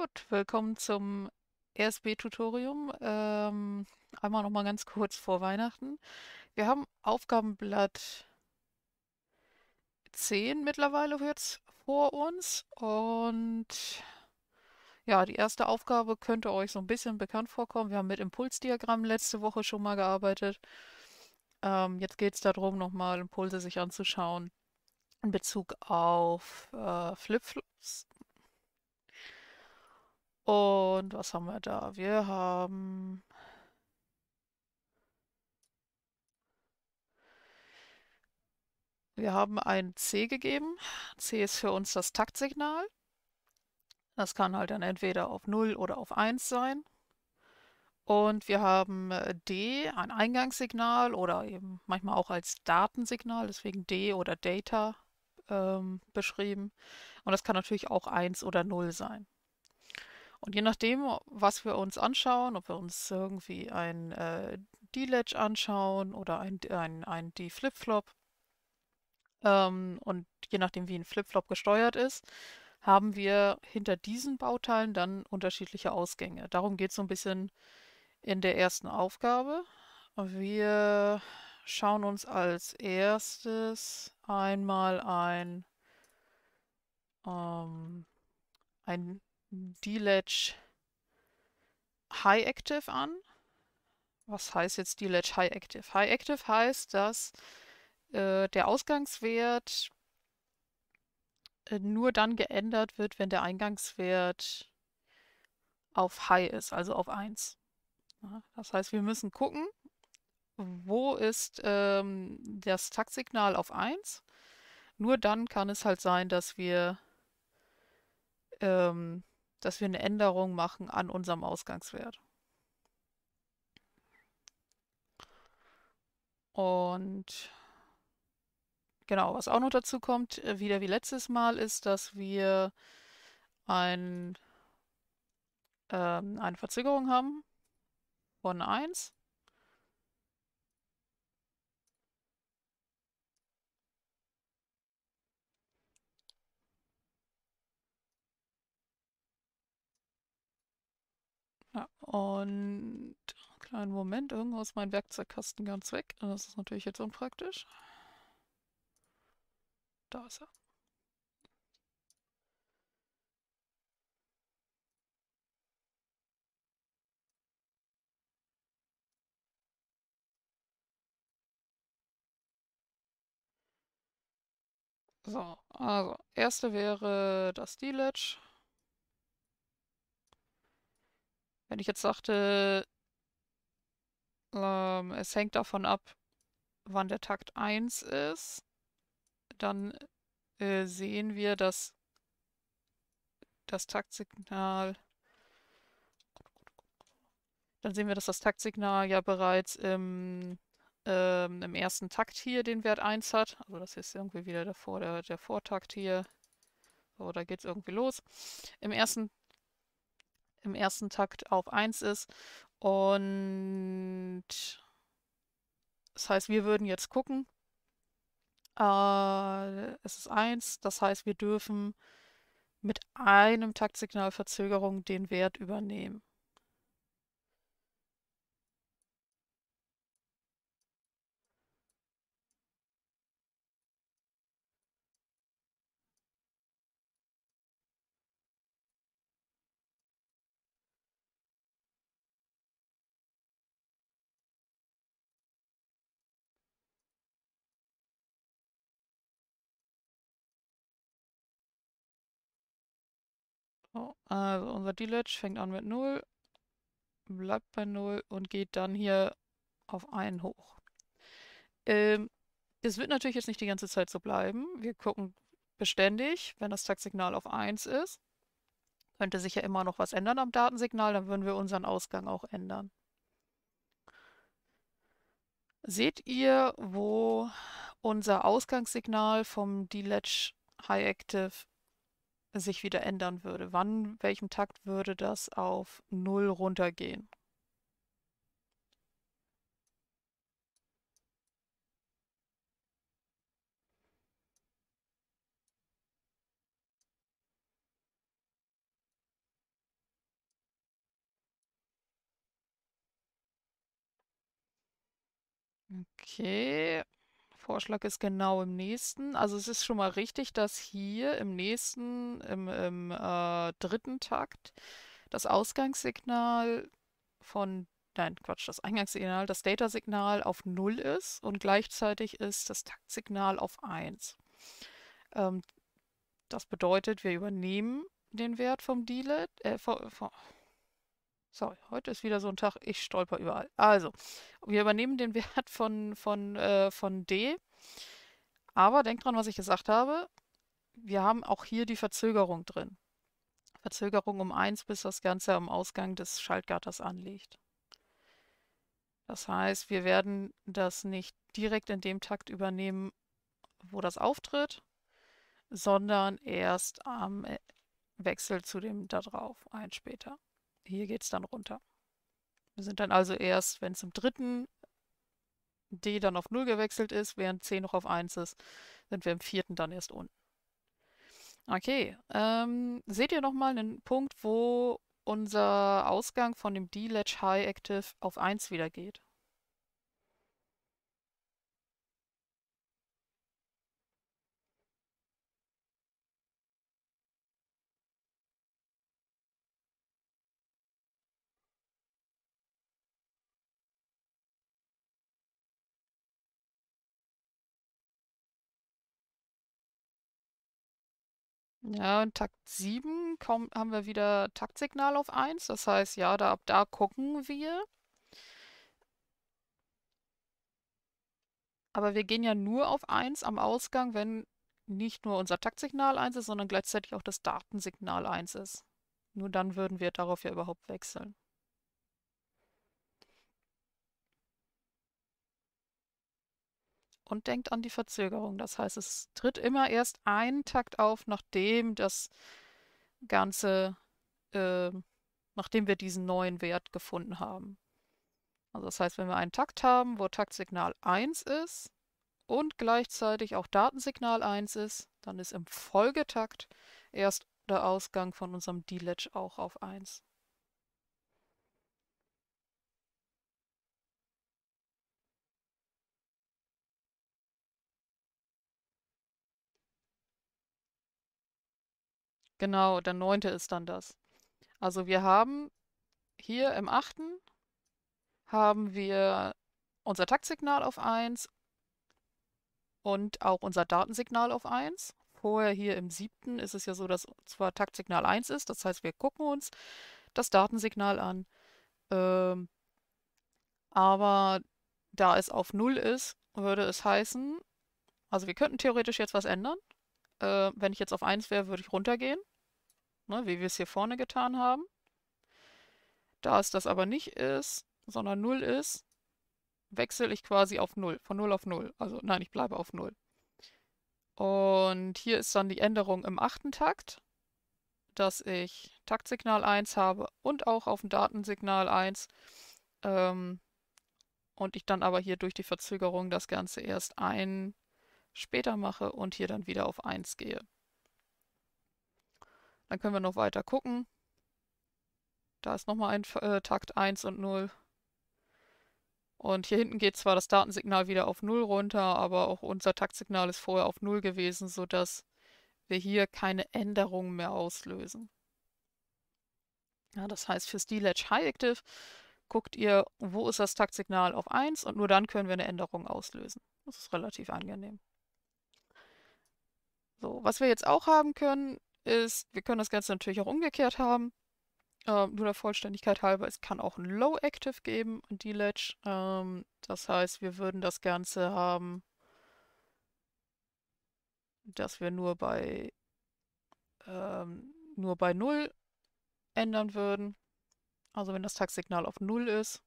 Gut, willkommen zum RSB-Tutorium. E ähm, einmal mal ganz kurz vor Weihnachten. Wir haben Aufgabenblatt 10 mittlerweile jetzt vor uns und ja, die erste Aufgabe könnte euch so ein bisschen bekannt vorkommen. Wir haben mit Impulsdiagrammen letzte Woche schon mal gearbeitet. Ähm, jetzt geht es darum, noch mal Impulse sich anzuschauen in Bezug auf äh, Flipflops. Und was haben wir da? Wir haben Wir haben ein C gegeben. C ist für uns das Taktsignal. Das kann halt dann entweder auf 0 oder auf 1 sein. Und wir haben äh, D, ein Eingangssignal oder eben manchmal auch als Datensignal, deswegen D oder Data ähm, beschrieben. Und das kann natürlich auch 1 oder 0 sein. Und je nachdem, was wir uns anschauen, ob wir uns irgendwie ein äh, D-Ledge anschauen oder ein, ein, ein D-Flip-Flop, ähm, und je nachdem, wie ein Flip-Flop gesteuert ist, haben wir hinter diesen Bauteilen dann unterschiedliche Ausgänge. Darum geht es so ein bisschen in der ersten Aufgabe. Wir schauen uns als erstes einmal ein, ähm, ein DLedge High Active an. Was heißt jetzt DLedge High Active? High Active heißt, dass äh, der Ausgangswert äh, nur dann geändert wird, wenn der Eingangswert auf High ist, also auf 1. das heißt, wir müssen gucken, wo ist ähm, das Taktsignal auf 1. Nur dann kann es halt sein, dass wir ähm, dass wir eine Änderung machen an unserem Ausgangswert. Und genau, was auch noch dazu kommt, äh, wieder wie letztes Mal, ist, dass wir ein, ähm, eine Verzögerung haben von 1. Und kleinen Moment, irgendwo ist mein Werkzeugkasten ganz weg. Das ist natürlich jetzt unpraktisch. Da ist er. So, also, erste wäre das D-Ledge. Wenn ich jetzt sagte, ähm, es hängt davon ab, wann der Takt 1 ist, dann äh, sehen wir, dass das Taktsignal dann sehen wir, dass das Taktsignal ja bereits im, ähm, im ersten Takt hier den Wert 1 hat. Also das ist irgendwie wieder davor, der, der Vortakt hier. So, da geht es irgendwie los. Im ersten im ersten Takt auf 1 ist. Und das heißt, wir würden jetzt gucken. Äh, es ist 1, das heißt, wir dürfen mit einem Taktsignal Verzögerung den Wert übernehmen. Also unser Delege fängt an mit 0, bleibt bei 0 und geht dann hier auf 1 hoch. Ähm, das wird natürlich jetzt nicht die ganze Zeit so bleiben. Wir gucken beständig, wenn das Taktsignal auf 1 ist. Könnte sich ja immer noch was ändern am Datensignal, dann würden wir unseren Ausgang auch ändern. Seht ihr, wo unser Ausgangssignal vom D-Ledge High Active sich wieder ändern würde? Wann, welchem Takt würde das auf Null runtergehen? Okay. Vorschlag ist genau im nächsten. Also es ist schon mal richtig, dass hier im nächsten, im, im äh, dritten Takt, das Ausgangssignal von, nein, Quatsch, das Eingangssignal, das Data-Signal auf 0 ist und gleichzeitig ist das Taktsignal auf 1. Ähm, das bedeutet, wir übernehmen den Wert vom Delay, äh, vom, vom, Sorry, heute ist wieder so ein Tag, ich stolper überall. Also, wir übernehmen den Wert von, von, äh, von D. Aber denkt dran, was ich gesagt habe. Wir haben auch hier die Verzögerung drin. Verzögerung um 1, bis das Ganze am Ausgang des Schaltgatters anliegt. Das heißt, wir werden das nicht direkt in dem Takt übernehmen, wo das auftritt, sondern erst am äh, Wechsel zu dem da drauf, ein später hier geht es dann runter. Wir sind dann also erst, wenn es im dritten D dann auf 0 gewechselt ist, während C noch auf 1 ist, sind wir im vierten dann erst unten. Okay, ähm, seht ihr nochmal einen Punkt, wo unser Ausgang von dem d ledge High Active auf 1 wieder geht? Ja, in Takt 7 komm, haben wir wieder Taktsignal auf 1. Das heißt, ja, da, ab da gucken wir. Aber wir gehen ja nur auf 1 am Ausgang, wenn nicht nur unser Taktsignal 1 ist, sondern gleichzeitig auch das Datensignal 1 ist. Nur dann würden wir darauf ja überhaupt wechseln. und denkt an die Verzögerung. Das heißt, es tritt immer erst ein Takt auf, nachdem das Ganze, äh, nachdem wir diesen neuen Wert gefunden haben. Also das heißt, wenn wir einen Takt haben, wo Taktsignal 1 ist und gleichzeitig auch Datensignal 1 ist, dann ist im Folgetakt erst der Ausgang von unserem D-Ledge auch auf 1. Genau, der neunte ist dann das. Also wir haben hier im achten haben wir unser Taktsignal auf 1 und auch unser Datensignal auf 1. Vorher hier im siebten ist es ja so, dass zwar Taktsignal 1 ist, das heißt, wir gucken uns das Datensignal an, ähm, aber da es auf 0 ist, würde es heißen, also wir könnten theoretisch jetzt was ändern, äh, wenn ich jetzt auf 1 wäre, würde ich runtergehen, ne, wie wir es hier vorne getan haben. Da es das aber nicht ist, sondern 0 ist, wechsle ich quasi auf 0, von 0 auf 0. Also nein, ich bleibe auf 0. Und hier ist dann die Änderung im achten Takt, dass ich Taktsignal 1 habe und auch auf dem Datensignal 1. Ähm, und ich dann aber hier durch die Verzögerung das Ganze erst ein später mache und hier dann wieder auf 1 gehe. Dann können wir noch weiter gucken. Da ist nochmal ein äh, Takt 1 und 0. Und hier hinten geht zwar das Datensignal wieder auf 0 runter, aber auch unser Taktsignal ist vorher auf 0 gewesen, sodass wir hier keine Änderungen mehr auslösen. Ja, das heißt, fürs D-Latch e High Active guckt ihr, wo ist das Taktsignal auf 1 und nur dann können wir eine Änderung auslösen. Das ist relativ angenehm. So, was wir jetzt auch haben können, ist, wir können das Ganze natürlich auch umgekehrt haben. Ähm, nur der Vollständigkeit halber, es kann auch ein Low Active geben, ein D-Ledge. Ähm, das heißt, wir würden das Ganze haben, dass wir nur bei, ähm, nur bei 0 ändern würden. Also wenn das Taktsignal auf 0 ist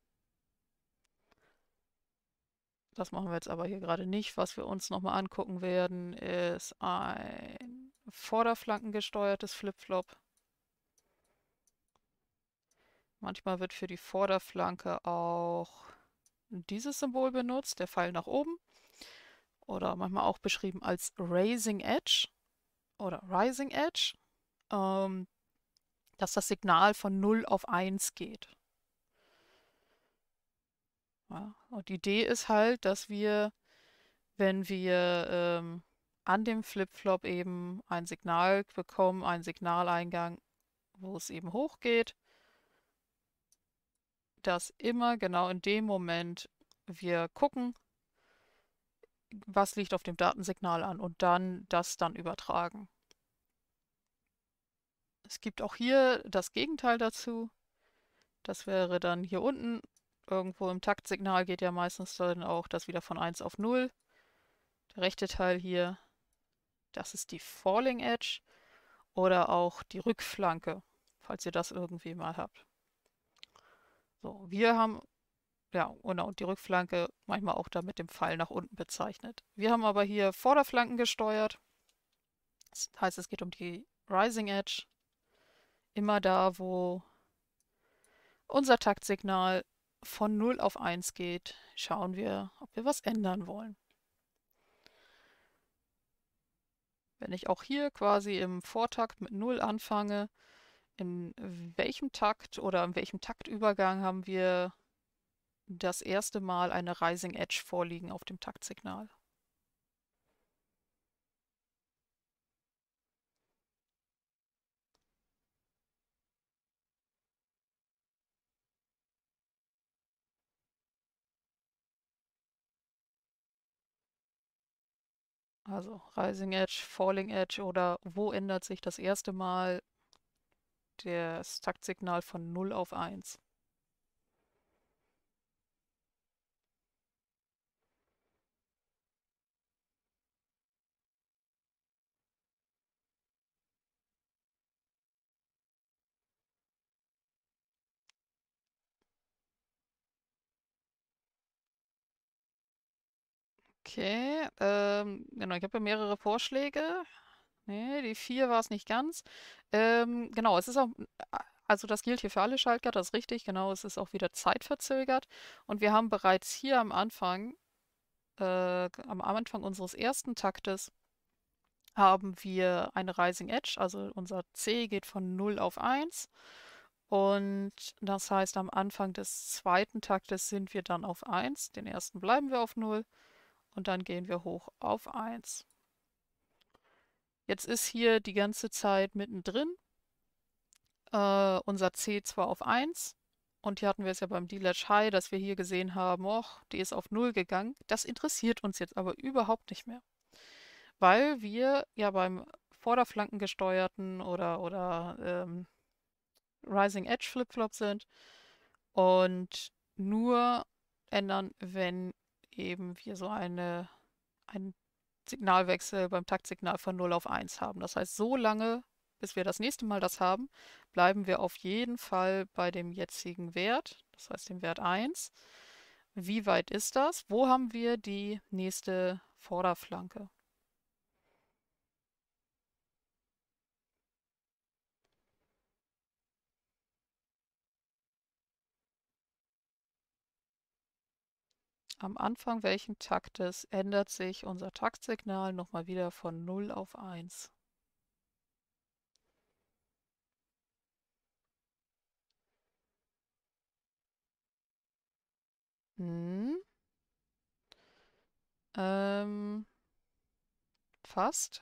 das machen wir jetzt aber hier gerade nicht. Was wir uns nochmal angucken werden, ist ein vorderflankengesteuertes Flipflop. Manchmal wird für die Vorderflanke auch dieses Symbol benutzt, der Pfeil nach oben. Oder manchmal auch beschrieben als Raising Edge oder Rising Edge, ähm, dass das Signal von 0 auf 1 geht. Ja, und die Idee ist halt, dass wir, wenn wir ähm, an dem Flipflop eben ein Signal bekommen, einen Signaleingang, wo es eben hochgeht, dass immer genau in dem Moment wir gucken, was liegt auf dem Datensignal an und dann das dann übertragen. Es gibt auch hier das Gegenteil dazu. Das wäre dann hier unten irgendwo im Taktsignal geht ja meistens dann auch das wieder von 1 auf 0. Der rechte Teil hier, das ist die Falling Edge oder auch die Rückflanke, falls ihr das irgendwie mal habt. So, wir haben, ja, und genau, die Rückflanke manchmal auch da mit dem Pfeil nach unten bezeichnet. Wir haben aber hier Vorderflanken gesteuert. Das heißt, es geht um die Rising Edge. Immer da, wo unser Taktsignal von 0 auf 1 geht, schauen wir, ob wir was ändern wollen. Wenn ich auch hier quasi im Vortakt mit 0 anfange, in welchem Takt oder in welchem Taktübergang haben wir das erste Mal eine Rising Edge vorliegen auf dem Taktsignal? Also Rising Edge, Falling Edge oder wo ändert sich das erste Mal das Taktsignal von 0 auf 1? Okay, ähm, genau, ich habe ja mehrere Vorschläge. Nee, die vier war es nicht ganz. Ähm, genau, es ist auch, also das gilt hier für alle Schaltgarten, das ist richtig, genau, es ist auch wieder zeitverzögert. Und wir haben bereits hier am Anfang, äh, am Anfang unseres ersten Taktes, haben wir eine Rising Edge, also unser C geht von 0 auf 1. Und das heißt, am Anfang des zweiten Taktes sind wir dann auf 1, den ersten bleiben wir auf 0 und dann gehen wir hoch auf 1. Jetzt ist hier die ganze Zeit mittendrin äh, unser C zwar auf 1. Und hier hatten wir es ja beim D-Latch High, dass wir hier gesehen haben, och, die ist auf 0 gegangen. Das interessiert uns jetzt aber überhaupt nicht mehr. Weil wir ja beim vorderflankengesteuerten oder, oder ähm, Rising Edge Flip-Flop sind und nur ändern, wenn eben wir so eine, einen Signalwechsel beim Taktsignal von 0 auf 1 haben. Das heißt, so lange, bis wir das nächste Mal das haben, bleiben wir auf jeden Fall bei dem jetzigen Wert, das heißt dem Wert 1. Wie weit ist das? Wo haben wir die nächste Vorderflanke? am Anfang welchen Taktes ändert sich unser Taktsignal nochmal wieder von 0 auf 1. Hm. Ähm, fast.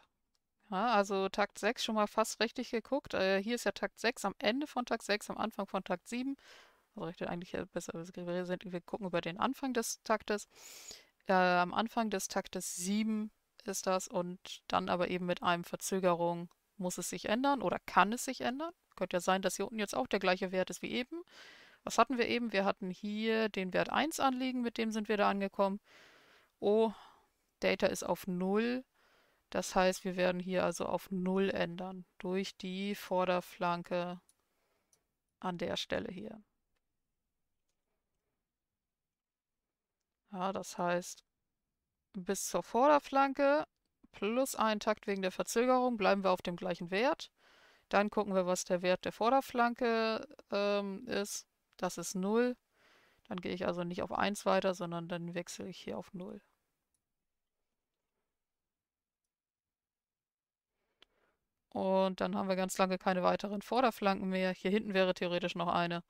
Ja, also Takt 6 schon mal fast richtig geguckt. Äh, hier ist ja Takt 6 am Ende von Takt 6, am Anfang von Takt 7 also recht eigentlich besser. Wir, sind, wir gucken über den Anfang des Taktes. Äh, am Anfang des Taktes 7 ist das und dann aber eben mit einem Verzögerung muss es sich ändern oder kann es sich ändern. Könnte ja sein, dass hier unten jetzt auch der gleiche Wert ist wie eben. Was hatten wir eben? Wir hatten hier den Wert 1 anliegen, mit dem sind wir da angekommen. Oh, Data ist auf 0. Das heißt, wir werden hier also auf 0 ändern durch die Vorderflanke an der Stelle hier. Ja, das heißt, bis zur Vorderflanke plus einen Takt wegen der Verzögerung bleiben wir auf dem gleichen Wert. Dann gucken wir, was der Wert der Vorderflanke ähm, ist. Das ist 0. Dann gehe ich also nicht auf 1 weiter, sondern dann wechsle ich hier auf 0. Und dann haben wir ganz lange keine weiteren Vorderflanken mehr. Hier hinten wäre theoretisch noch eine,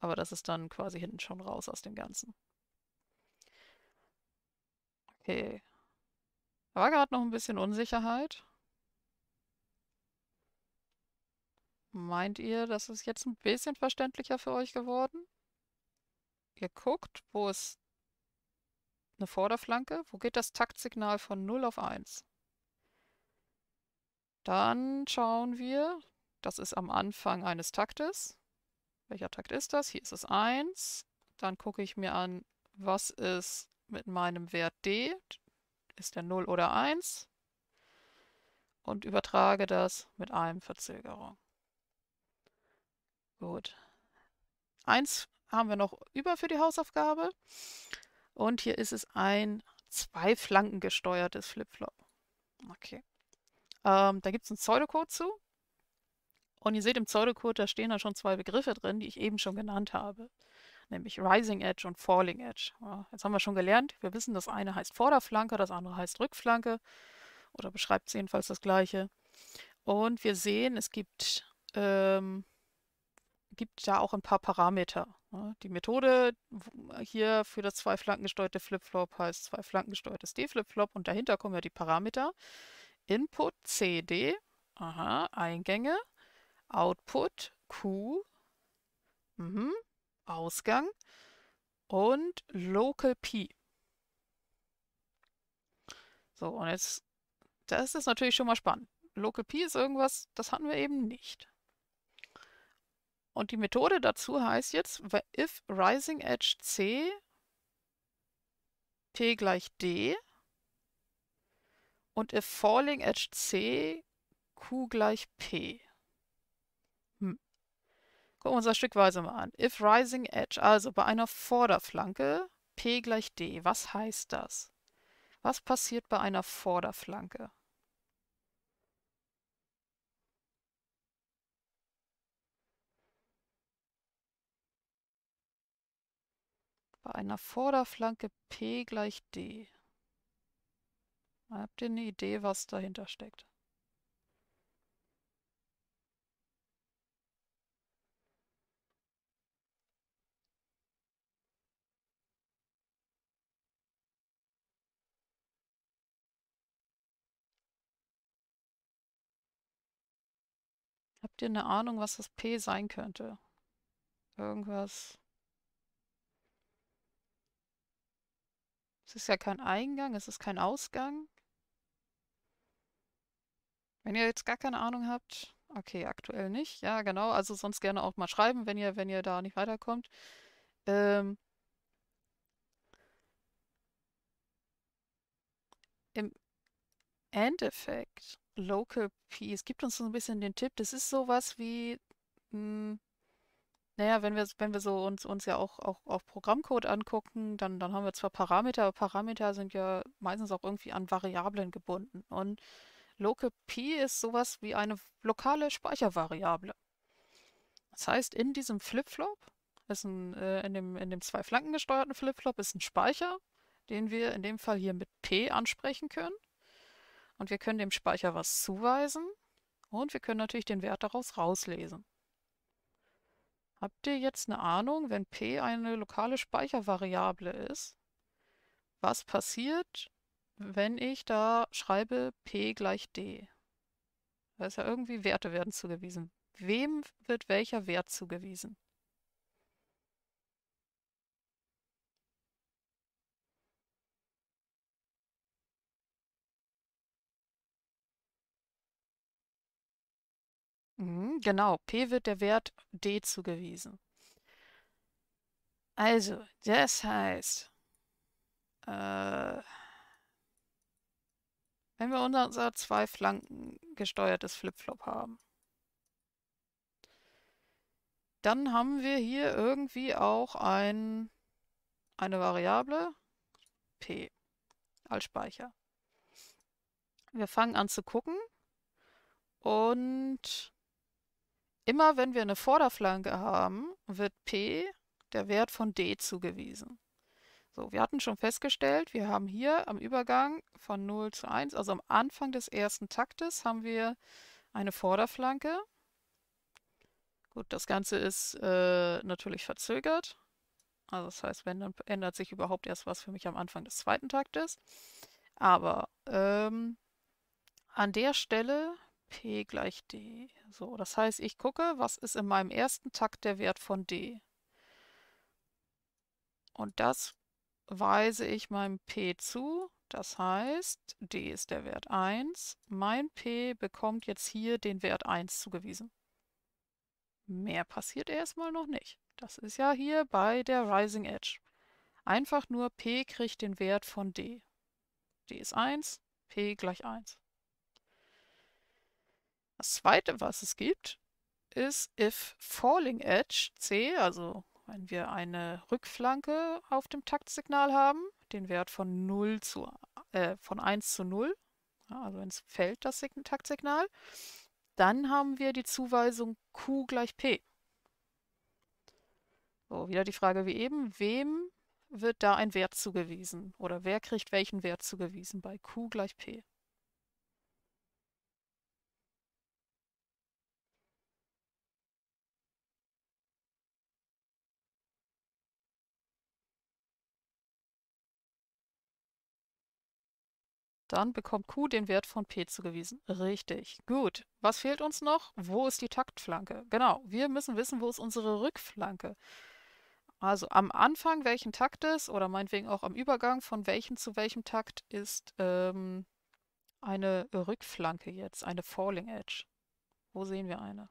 aber das ist dann quasi hinten schon raus aus dem Ganzen. Okay. Da war gerade noch ein bisschen Unsicherheit. Meint ihr, das ist jetzt ein bisschen verständlicher für euch geworden? Ihr guckt, wo ist eine Vorderflanke? Wo geht das Taktsignal von 0 auf 1? Dann schauen wir, das ist am Anfang eines Taktes. Welcher Takt ist das? Hier ist es 1. Dann gucke ich mir an, was ist mit meinem Wert D, ist der 0 oder 1, und übertrage das mit einem Verzögerung. Gut. 1 haben wir noch über für die Hausaufgabe. Und hier ist es ein zwei Flanken gesteuertes Flipflop. Okay. Ähm, da gibt es einen Pseudocode zu. Und ihr seht im Pseudocode, da stehen dann schon zwei Begriffe drin, die ich eben schon genannt habe nämlich Rising Edge und Falling Edge. Ja, jetzt haben wir schon gelernt, wir wissen, das eine heißt Vorderflanke, das andere heißt Rückflanke oder beschreibt es jedenfalls das gleiche. Und wir sehen, es gibt, ähm, gibt da auch ein paar Parameter. Ja, die Methode hier für das zwei Flanken gesteuerte flip heißt zwei Flanken gesteuertes d flipflop und dahinter kommen ja die Parameter. Input CD, aha, Eingänge, Output Q, mhm, Ausgang und Local P. So, und jetzt, das ist natürlich schon mal spannend. Local P ist irgendwas, das hatten wir eben nicht. Und die Methode dazu heißt jetzt, if rising edge C P gleich D und if falling edge C Q gleich P. Gucken wir uns das stückweise mal an. If rising edge, also bei einer Vorderflanke, P gleich D. Was heißt das? Was passiert bei einer Vorderflanke? Bei einer Vorderflanke P gleich D. Habt ihr eine Idee, was dahinter steckt? Habt ihr eine Ahnung, was das P sein könnte? Irgendwas. Es ist ja kein Eingang, es ist kein Ausgang. Wenn ihr jetzt gar keine Ahnung habt, okay, aktuell nicht. Ja, genau. Also sonst gerne auch mal schreiben, wenn ihr, wenn ihr da nicht weiterkommt. Ähm, Im Endeffekt Local Peace. Gibt uns so ein bisschen den Tipp. Das ist sowas wie, mh, hm, naja, wenn wir, wenn wir so uns, uns ja auch, auch, auch Programmcode angucken, dann, dann haben wir zwar Parameter, aber Parameter sind ja meistens auch irgendwie an Variablen gebunden. Und Local P ist sowas wie eine lokale Speichervariable. Das heißt, in diesem Flipflop ist ein, äh, in dem, in dem zwei Flanken gesteuerten Flipflop ist ein Speicher, den wir in dem Fall hier mit P ansprechen können. Und wir können dem Speicher was zuweisen und wir können natürlich den Wert daraus rauslesen. Habt ihr jetzt eine Ahnung, wenn p eine lokale Speichervariable ist, was passiert, wenn ich da schreibe p gleich d? Da ist ja irgendwie Werte werden zugewiesen. Wem wird welcher Wert zugewiesen? Mhm, genau, P wird der Wert D zugewiesen. Also, das heißt, äh, wenn wir unser zwei Flanken gesteuertes Flipflop haben, dann haben wir hier irgendwie auch ein, eine Variable p als Speicher. Wir fangen an zu gucken und Immer wenn wir eine Vorderflanke haben, wird P der Wert von D zugewiesen. So, wir hatten schon festgestellt, wir haben hier am Übergang von 0 zu 1, also am Anfang des ersten Taktes, haben wir eine Vorderflanke. Gut, das Ganze ist äh, natürlich verzögert. Also das heißt, wenn, dann ändert sich überhaupt erst was für mich am Anfang des zweiten Taktes. Aber ähm, an der Stelle P gleich D. So, das heißt, ich gucke, was ist in meinem ersten Takt der Wert von D. Und das weise ich meinem P zu. Das heißt, D ist der Wert 1. Mein P bekommt jetzt hier den Wert 1 zugewiesen. Mehr passiert erstmal noch nicht. Das ist ja hier bei der Rising Edge. Einfach nur P kriegt den Wert von D. D ist 1, P gleich 1. Das zweite, was es gibt, ist if falling edge C, also wenn wir eine Rückflanke auf dem Taktsignal haben, den Wert von 0 zu äh, von 1 zu 0, also wenn es fällt das Sign Taktsignal, dann haben wir die Zuweisung Q gleich P. So, wieder die Frage wie eben, wem wird da ein Wert zugewiesen? Oder wer kriegt welchen Wert zugewiesen bei Q gleich P? Dann bekommt Q den Wert von P zugewiesen. Richtig. Gut. Was fehlt uns noch? Wo ist die Taktflanke? Genau. Wir müssen wissen, wo ist unsere Rückflanke? Also am Anfang, welchen Takt ist, oder meinetwegen auch am Übergang, von welchem zu welchem Takt ist ähm, eine Rückflanke jetzt, eine Falling Edge. Wo sehen wir eine?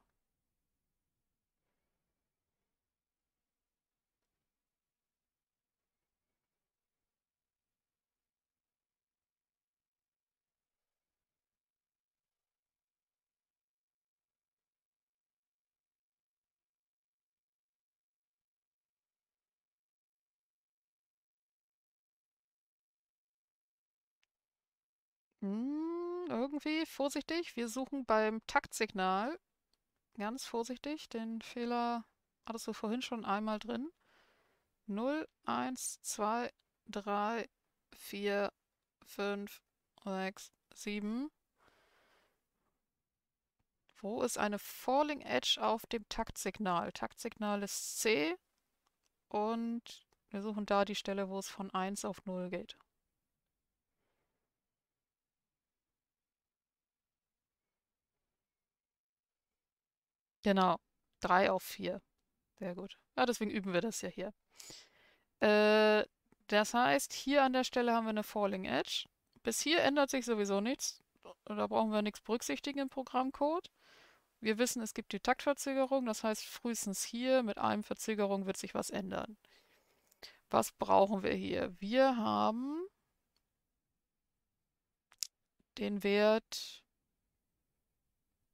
Hm, irgendwie vorsichtig. Wir suchen beim Taktsignal ganz vorsichtig. Den Fehler hattest du vorhin schon einmal drin. 0, 1, 2, 3, 4, 5, 6, 7. Wo ist eine Falling Edge auf dem Taktsignal? Taktsignal ist C und wir suchen da die Stelle, wo es von 1 auf 0 geht. Genau. Drei auf vier. Sehr gut. Ja, ah, deswegen üben wir das ja hier. Äh, das heißt, hier an der Stelle haben wir eine Falling Edge. Bis hier ändert sich sowieso nichts. Da brauchen wir nichts berücksichtigen im Programmcode. Wir wissen, es gibt die Taktverzögerung. Das heißt, frühestens hier mit einem Verzögerung wird sich was ändern. Was brauchen wir hier? Wir haben den Wert...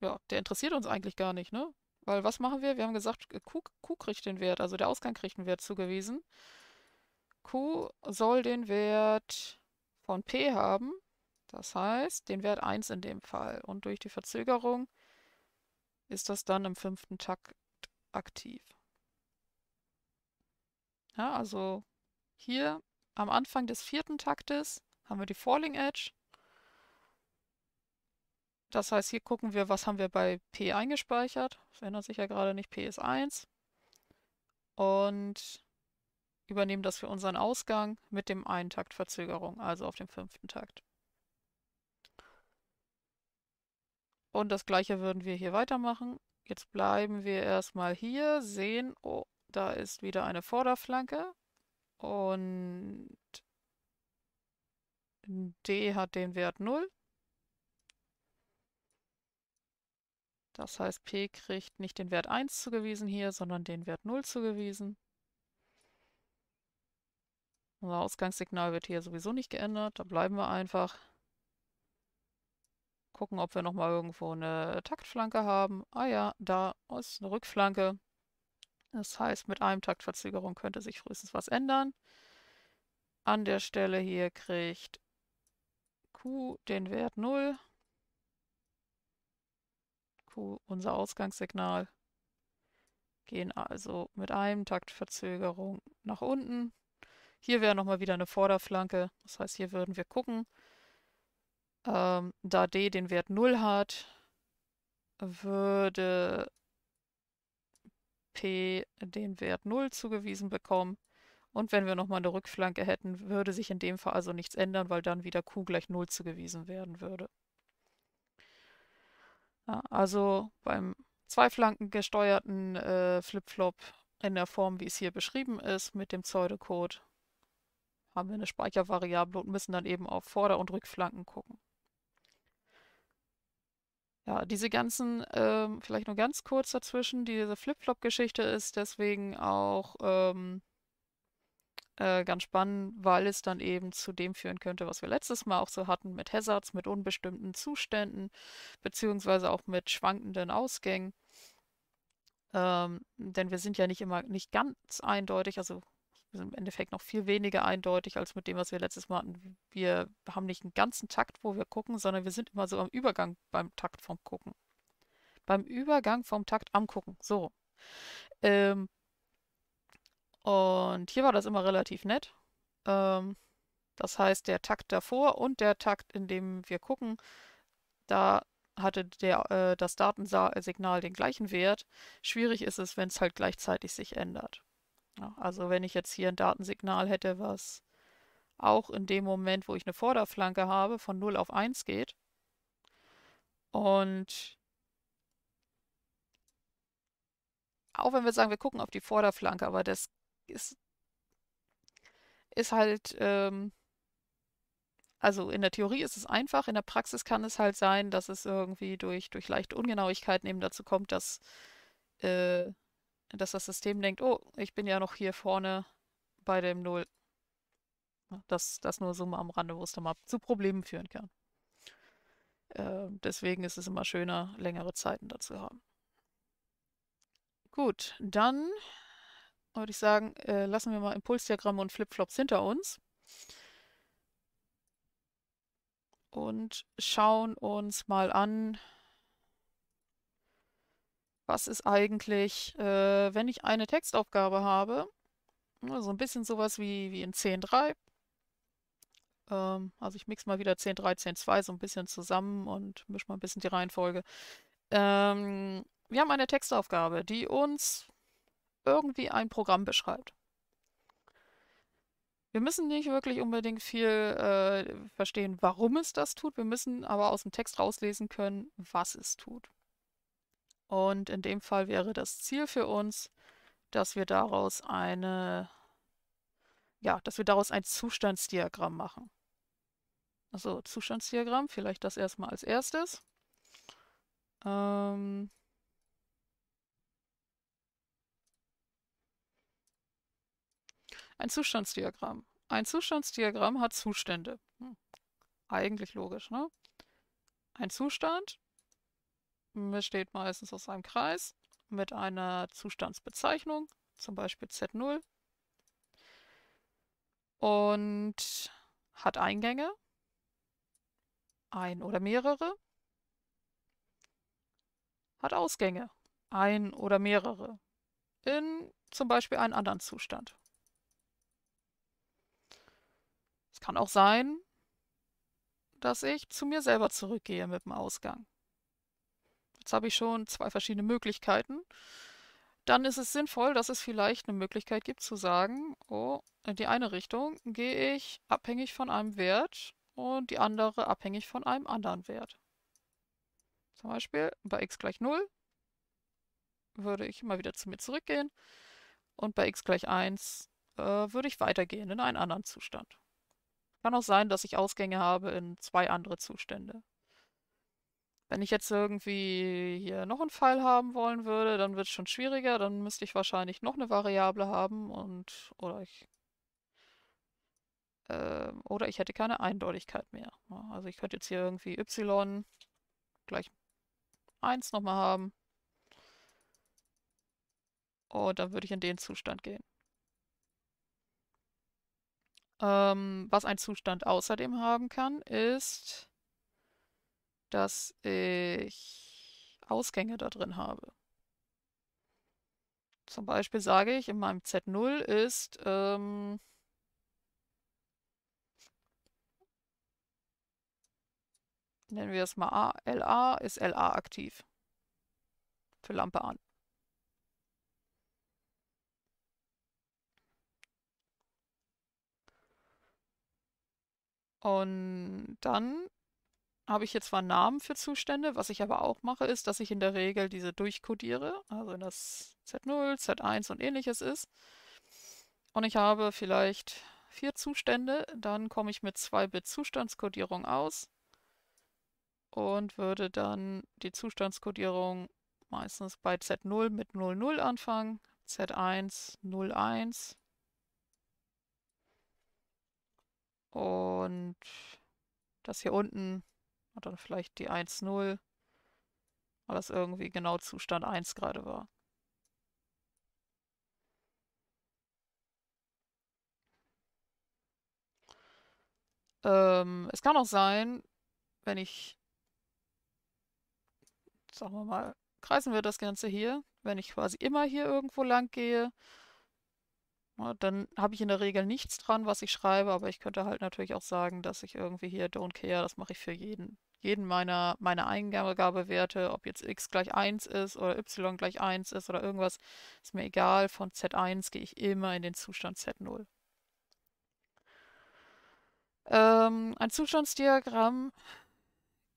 Ja, der interessiert uns eigentlich gar nicht, ne? Weil was machen wir? Wir haben gesagt, Q, äh, Q kriegt den Wert, also der Ausgang kriegt den Wert zugewiesen. Q soll den Wert von P haben, das heißt den Wert 1 in dem Fall. Und durch die Verzögerung ist das dann im fünften Takt aktiv. Ja, also hier am Anfang des vierten Taktes haben wir die Falling Edge das heißt, hier gucken wir, was haben wir bei P eingespeichert. Das ändert sich ja gerade nicht. P ist 1. Und übernehmen das für unseren Ausgang mit dem einen Taktverzögerung, also auf dem fünften Takt. Und das gleiche würden wir hier weitermachen. Jetzt bleiben wir erstmal hier, sehen, oh, da ist wieder eine Vorderflanke. Und D hat den Wert 0. Das heißt, p kriegt nicht den Wert 1 zugewiesen hier, sondern den Wert 0 zugewiesen. Unser Ausgangssignal wird hier sowieso nicht geändert, da bleiben wir einfach. Gucken, ob wir nochmal irgendwo eine Taktflanke haben. Ah ja, da ist eine Rückflanke. Das heißt, mit einem Taktverzögerung könnte sich frühestens was ändern. An der Stelle hier kriegt Q den Wert 0 unser Ausgangssignal. Gehen also mit einem Takt Verzögerung nach unten. Hier wäre nochmal wieder eine Vorderflanke. Das heißt, hier würden wir gucken. Ähm, da D den Wert 0 hat, würde P den Wert 0 zugewiesen bekommen. Und wenn wir nochmal eine Rückflanke hätten, würde sich in dem Fall also nichts ändern, weil dann wieder Q gleich 0 zugewiesen werden würde. Ja, also beim zweiflanken gesteuerten äh, Flipflop in der Form, wie es hier beschrieben ist, mit dem Pseudocode haben wir eine Speichervariable und müssen dann eben auf Vorder- und Rückflanken gucken. Ja, diese ganzen, ähm, vielleicht nur ganz kurz dazwischen, diese Flip-Flop-Geschichte ist deswegen auch ähm, äh, ganz spannend, weil es dann eben zu dem führen könnte, was wir letztes Mal auch so hatten mit Hazards, mit unbestimmten Zuständen, beziehungsweise auch mit schwankenden Ausgängen. Ähm, denn wir sind ja nicht immer nicht ganz eindeutig, also wir sind im Endeffekt noch viel weniger eindeutig als mit dem, was wir letztes Mal hatten. Wir haben nicht einen ganzen Takt, wo wir gucken, sondern wir sind immer so am Übergang beim Takt vom Gucken. Beim Übergang vom Takt am Gucken. So. Ähm, und hier war das immer relativ nett. Ähm, das heißt, der Takt davor und der Takt, in dem wir gucken, da hatte der, äh, das Datensignal den gleichen Wert. Schwierig ist es, wenn es halt gleichzeitig sich ändert. Ja, also wenn ich jetzt hier ein Datensignal hätte, was auch in dem Moment, wo ich eine Vorderflanke habe, von 0 auf 1 geht und auch wenn wir sagen, wir gucken auf die Vorderflanke, aber das ist, ist halt, ähm, also in der Theorie ist es einfach, in der Praxis kann es halt sein, dass es irgendwie durch, durch leichte Ungenauigkeiten eben dazu kommt, dass, äh, dass das System denkt, oh, ich bin ja noch hier vorne bei dem Null. Das, das nur so mal am Rande, wo es dann mal zu Problemen führen kann. Ähm, deswegen ist es immer schöner, längere Zeiten dazu haben. Gut, dann würde ich sagen, äh, lassen wir mal Impulsdiagramme und Flipflops hinter uns. Und schauen uns mal an, was ist eigentlich, äh, wenn ich eine Textaufgabe habe, ne, so also ein bisschen sowas wie, wie in 10.3. Ähm, also ich mix mal wieder 10.3, 10.2 so ein bisschen zusammen und mische mal ein bisschen die Reihenfolge. Ähm, wir haben eine Textaufgabe, die uns irgendwie ein Programm beschreibt. Wir müssen nicht wirklich unbedingt viel äh, verstehen, warum es das tut. Wir müssen aber aus dem Text rauslesen können, was es tut. Und in dem Fall wäre das Ziel für uns, dass wir daraus eine, ja, dass wir daraus ein Zustandsdiagramm machen. Also Zustandsdiagramm, vielleicht das erstmal als erstes. Ähm, Ein Zustandsdiagramm. Ein Zustandsdiagramm hat Zustände. Hm. Eigentlich logisch, ne? Ein Zustand besteht meistens aus einem Kreis mit einer Zustandsbezeichnung, zum Beispiel Z0. Und hat Eingänge, ein oder mehrere. Hat Ausgänge, ein oder mehrere. In zum Beispiel einen anderen Zustand. Es kann auch sein, dass ich zu mir selber zurückgehe mit dem Ausgang. Jetzt habe ich schon zwei verschiedene Möglichkeiten. Dann ist es sinnvoll, dass es vielleicht eine Möglichkeit gibt zu sagen, oh, in die eine Richtung gehe ich abhängig von einem Wert und die andere abhängig von einem anderen Wert. Zum Beispiel bei x gleich 0 würde ich immer wieder zu mir zurückgehen und bei x gleich 1 äh, würde ich weitergehen in einen anderen Zustand. Kann auch sein, dass ich Ausgänge habe in zwei andere Zustände. Wenn ich jetzt irgendwie hier noch einen Pfeil haben wollen würde, dann wird es schon schwieriger. Dann müsste ich wahrscheinlich noch eine Variable haben und oder ich äh, oder ich hätte keine Eindeutigkeit mehr. Also ich könnte jetzt hier irgendwie y gleich 1 nochmal haben. Und dann würde ich in den Zustand gehen. Ähm, was ein Zustand außerdem haben kann, ist, dass ich Ausgänge da drin habe. Zum Beispiel sage ich, in meinem Z0 ist ähm, nennen wir es mal A, LA, ist LA aktiv. Für Lampe an. Und dann habe ich hier zwar einen Namen für Zustände, was ich aber auch mache, ist, dass ich in der Regel diese durchkodiere, also wenn das Z0, Z1 und ähnliches ist. Und ich habe vielleicht vier Zustände, dann komme ich mit 2-Bit-Zustandskodierung aus und würde dann die Zustandskodierung meistens bei Z0 mit 00 anfangen, Z1, 01, Und das hier unten hat dann vielleicht die 1,0, weil das irgendwie genau Zustand 1 gerade war. Ähm, es kann auch sein, wenn ich, sagen wir mal, kreisen wir das Ganze hier, wenn ich quasi immer hier irgendwo lang gehe, dann habe ich in der Regel nichts dran, was ich schreibe, aber ich könnte halt natürlich auch sagen, dass ich irgendwie hier don't care, das mache ich für jeden, jeden meiner, meiner Eingabewerte, ob jetzt x gleich 1 ist oder y gleich 1 ist oder irgendwas, ist mir egal. Von z1 gehe ich immer in den Zustand z0. Ähm, ein Zustandsdiagramm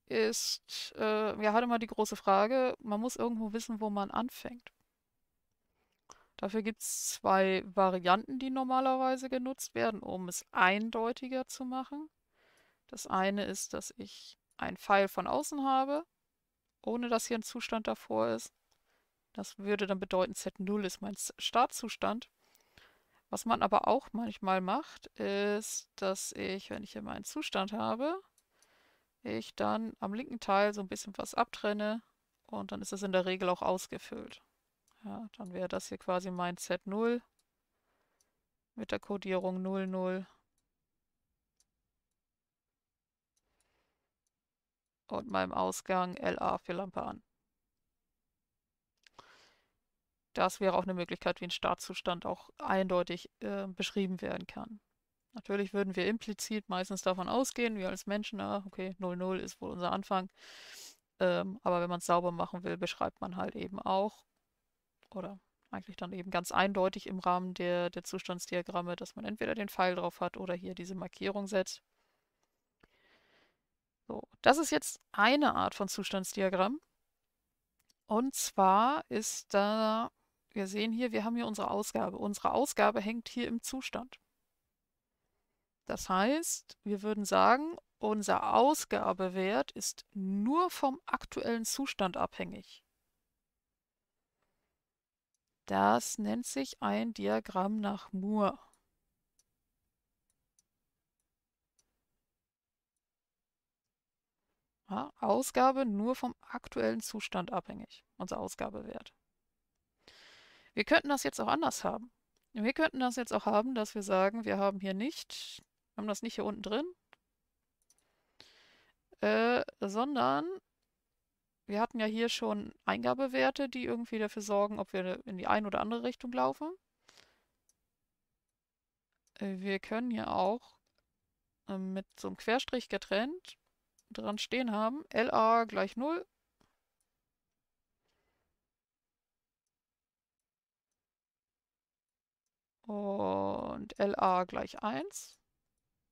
ist, äh, ja, hatte immer die große Frage, man muss irgendwo wissen, wo man anfängt. Dafür gibt es zwei Varianten, die normalerweise genutzt werden, um es eindeutiger zu machen. Das eine ist, dass ich einen Pfeil von außen habe, ohne dass hier ein Zustand davor ist. Das würde dann bedeuten, Z0 ist mein Startzustand. Was man aber auch manchmal macht, ist, dass ich, wenn ich hier meinen Zustand habe, ich dann am linken Teil so ein bisschen was abtrenne und dann ist es in der Regel auch ausgefüllt. Ja, dann wäre das hier quasi mein Z0 mit der Codierung 00. Und meinem Ausgang LA für Lampe an. Das wäre auch eine Möglichkeit, wie ein Startzustand auch eindeutig äh, beschrieben werden kann. Natürlich würden wir implizit meistens davon ausgehen, wir als Menschen, ah, okay, 00 ist wohl unser Anfang. Ähm, aber wenn man es sauber machen will, beschreibt man halt eben auch oder eigentlich dann eben ganz eindeutig im Rahmen der, der Zustandsdiagramme, dass man entweder den Pfeil drauf hat oder hier diese Markierung setzt. So, das ist jetzt eine Art von Zustandsdiagramm. Und zwar ist da, wir sehen hier, wir haben hier unsere Ausgabe. Unsere Ausgabe hängt hier im Zustand. Das heißt, wir würden sagen, unser Ausgabewert ist nur vom aktuellen Zustand abhängig. Das nennt sich ein Diagramm nach Moore. Ja, Ausgabe nur vom aktuellen Zustand abhängig, unser Ausgabewert. Wir könnten das jetzt auch anders haben. Wir könnten das jetzt auch haben, dass wir sagen, wir haben hier nicht, haben das nicht hier unten drin, äh, sondern wir hatten ja hier schon Eingabewerte, die irgendwie dafür sorgen, ob wir in die eine oder andere Richtung laufen. Äh, wir können hier auch ähm, mit so einem Querstrich getrennt dran stehen haben, LA gleich 0. Und LA gleich 1.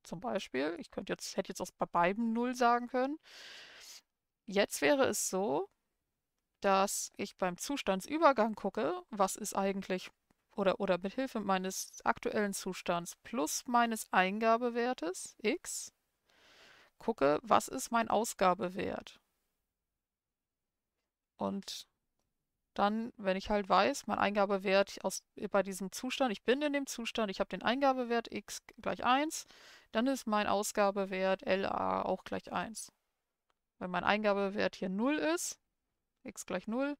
Zum Beispiel. Ich könnte jetzt, hätte jetzt aus bei beiden 0 sagen können. Jetzt wäre es so, dass ich beim Zustandsübergang gucke, was ist eigentlich oder, oder mit Hilfe meines aktuellen Zustands plus meines Eingabewertes x gucke, was ist mein Ausgabewert. Und dann, wenn ich halt weiß, mein Eingabewert aus, bei diesem Zustand, ich bin in dem Zustand, ich habe den Eingabewert x gleich 1, dann ist mein Ausgabewert LA auch gleich 1. Wenn mein Eingabewert hier 0 ist, x gleich 0,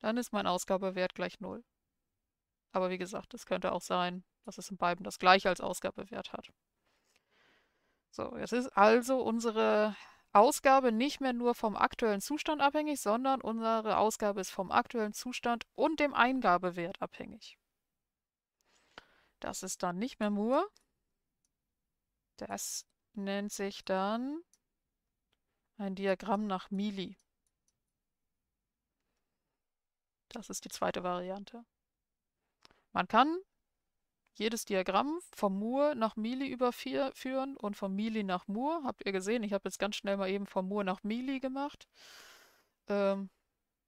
dann ist mein Ausgabewert gleich 0. Aber wie gesagt, es könnte auch sein, dass es in beiden das gleiche als Ausgabewert hat. So, jetzt ist also unsere Ausgabe nicht mehr nur vom aktuellen Zustand abhängig, sondern unsere Ausgabe ist vom aktuellen Zustand und dem Eingabewert abhängig. Das ist dann nicht mehr Moore. Das nennt sich dann ein Diagramm nach Mili. Das ist die zweite Variante. Man kann jedes Diagramm vom Moore nach Mili überführen und vom Mili nach Moore. Habt ihr gesehen, ich habe jetzt ganz schnell mal eben vom Moore nach Mili gemacht. Ähm,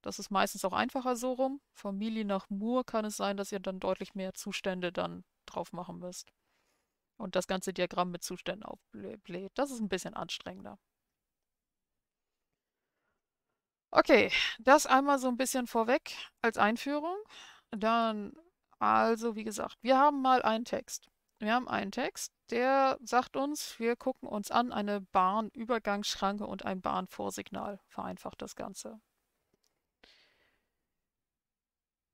das ist meistens auch einfacher so rum. Vom Mili nach Moore kann es sein, dass ihr dann deutlich mehr Zustände dann drauf machen müsst. Und das ganze Diagramm mit Zuständen aufbläht. Das ist ein bisschen anstrengender. Okay, das einmal so ein bisschen vorweg als Einführung. Dann, also wie gesagt, wir haben mal einen Text. Wir haben einen Text, der sagt uns, wir gucken uns an eine Bahnübergangsschranke und ein Bahnvorsignal. Vereinfacht das Ganze.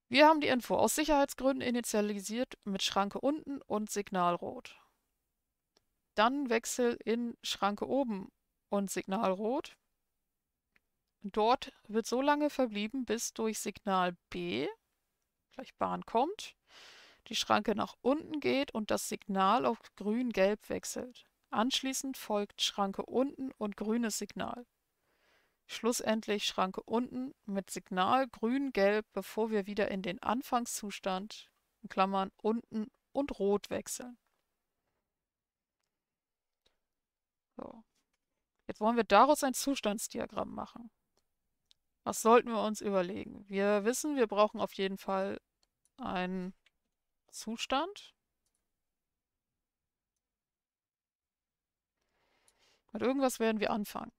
Wir haben die Info aus Sicherheitsgründen initialisiert mit Schranke unten und Signal rot. Dann Wechsel in Schranke oben und Signal rot. Dort wird so lange verblieben, bis durch Signal B gleich Bahn kommt, die Schranke nach unten geht und das Signal auf grün-gelb wechselt. Anschließend folgt Schranke unten und grünes Signal. Schlussendlich Schranke unten mit Signal grün-gelb, bevor wir wieder in den Anfangszustand, in Klammern unten und rot wechseln. So. Jetzt wollen wir daraus ein Zustandsdiagramm machen. Was sollten wir uns überlegen? Wir wissen, wir brauchen auf jeden Fall einen Zustand. Mit irgendwas werden wir anfangen.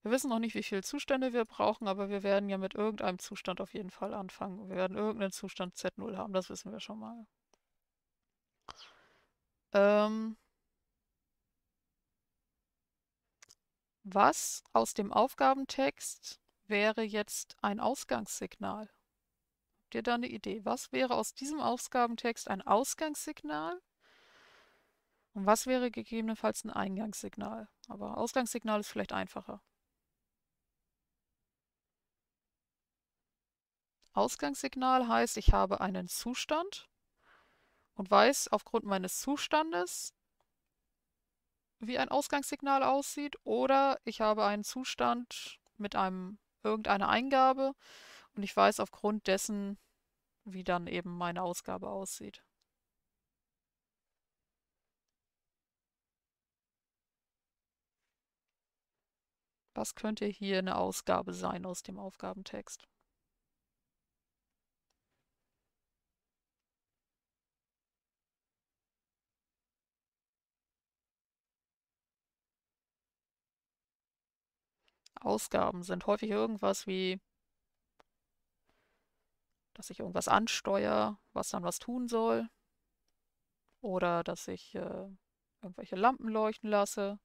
Wir wissen noch nicht, wie viele Zustände wir brauchen, aber wir werden ja mit irgendeinem Zustand auf jeden Fall anfangen. Wir werden irgendeinen Zustand Z0 haben, das wissen wir schon mal. Ähm, Was aus dem Aufgabentext wäre jetzt ein Ausgangssignal? Habt ihr da eine Idee? Was wäre aus diesem Aufgabentext ein Ausgangssignal? Und was wäre gegebenenfalls ein Eingangssignal? Aber Ausgangssignal ist vielleicht einfacher. Ausgangssignal heißt, ich habe einen Zustand und weiß aufgrund meines Zustandes, wie ein Ausgangssignal aussieht, oder ich habe einen Zustand mit einem irgendeiner Eingabe und ich weiß aufgrund dessen, wie dann eben meine Ausgabe aussieht. Was könnte hier eine Ausgabe sein aus dem Aufgabentext? Ausgaben sind häufig irgendwas wie, dass ich irgendwas ansteuere, was dann was tun soll. Oder dass ich äh, irgendwelche Lampen leuchten lasse.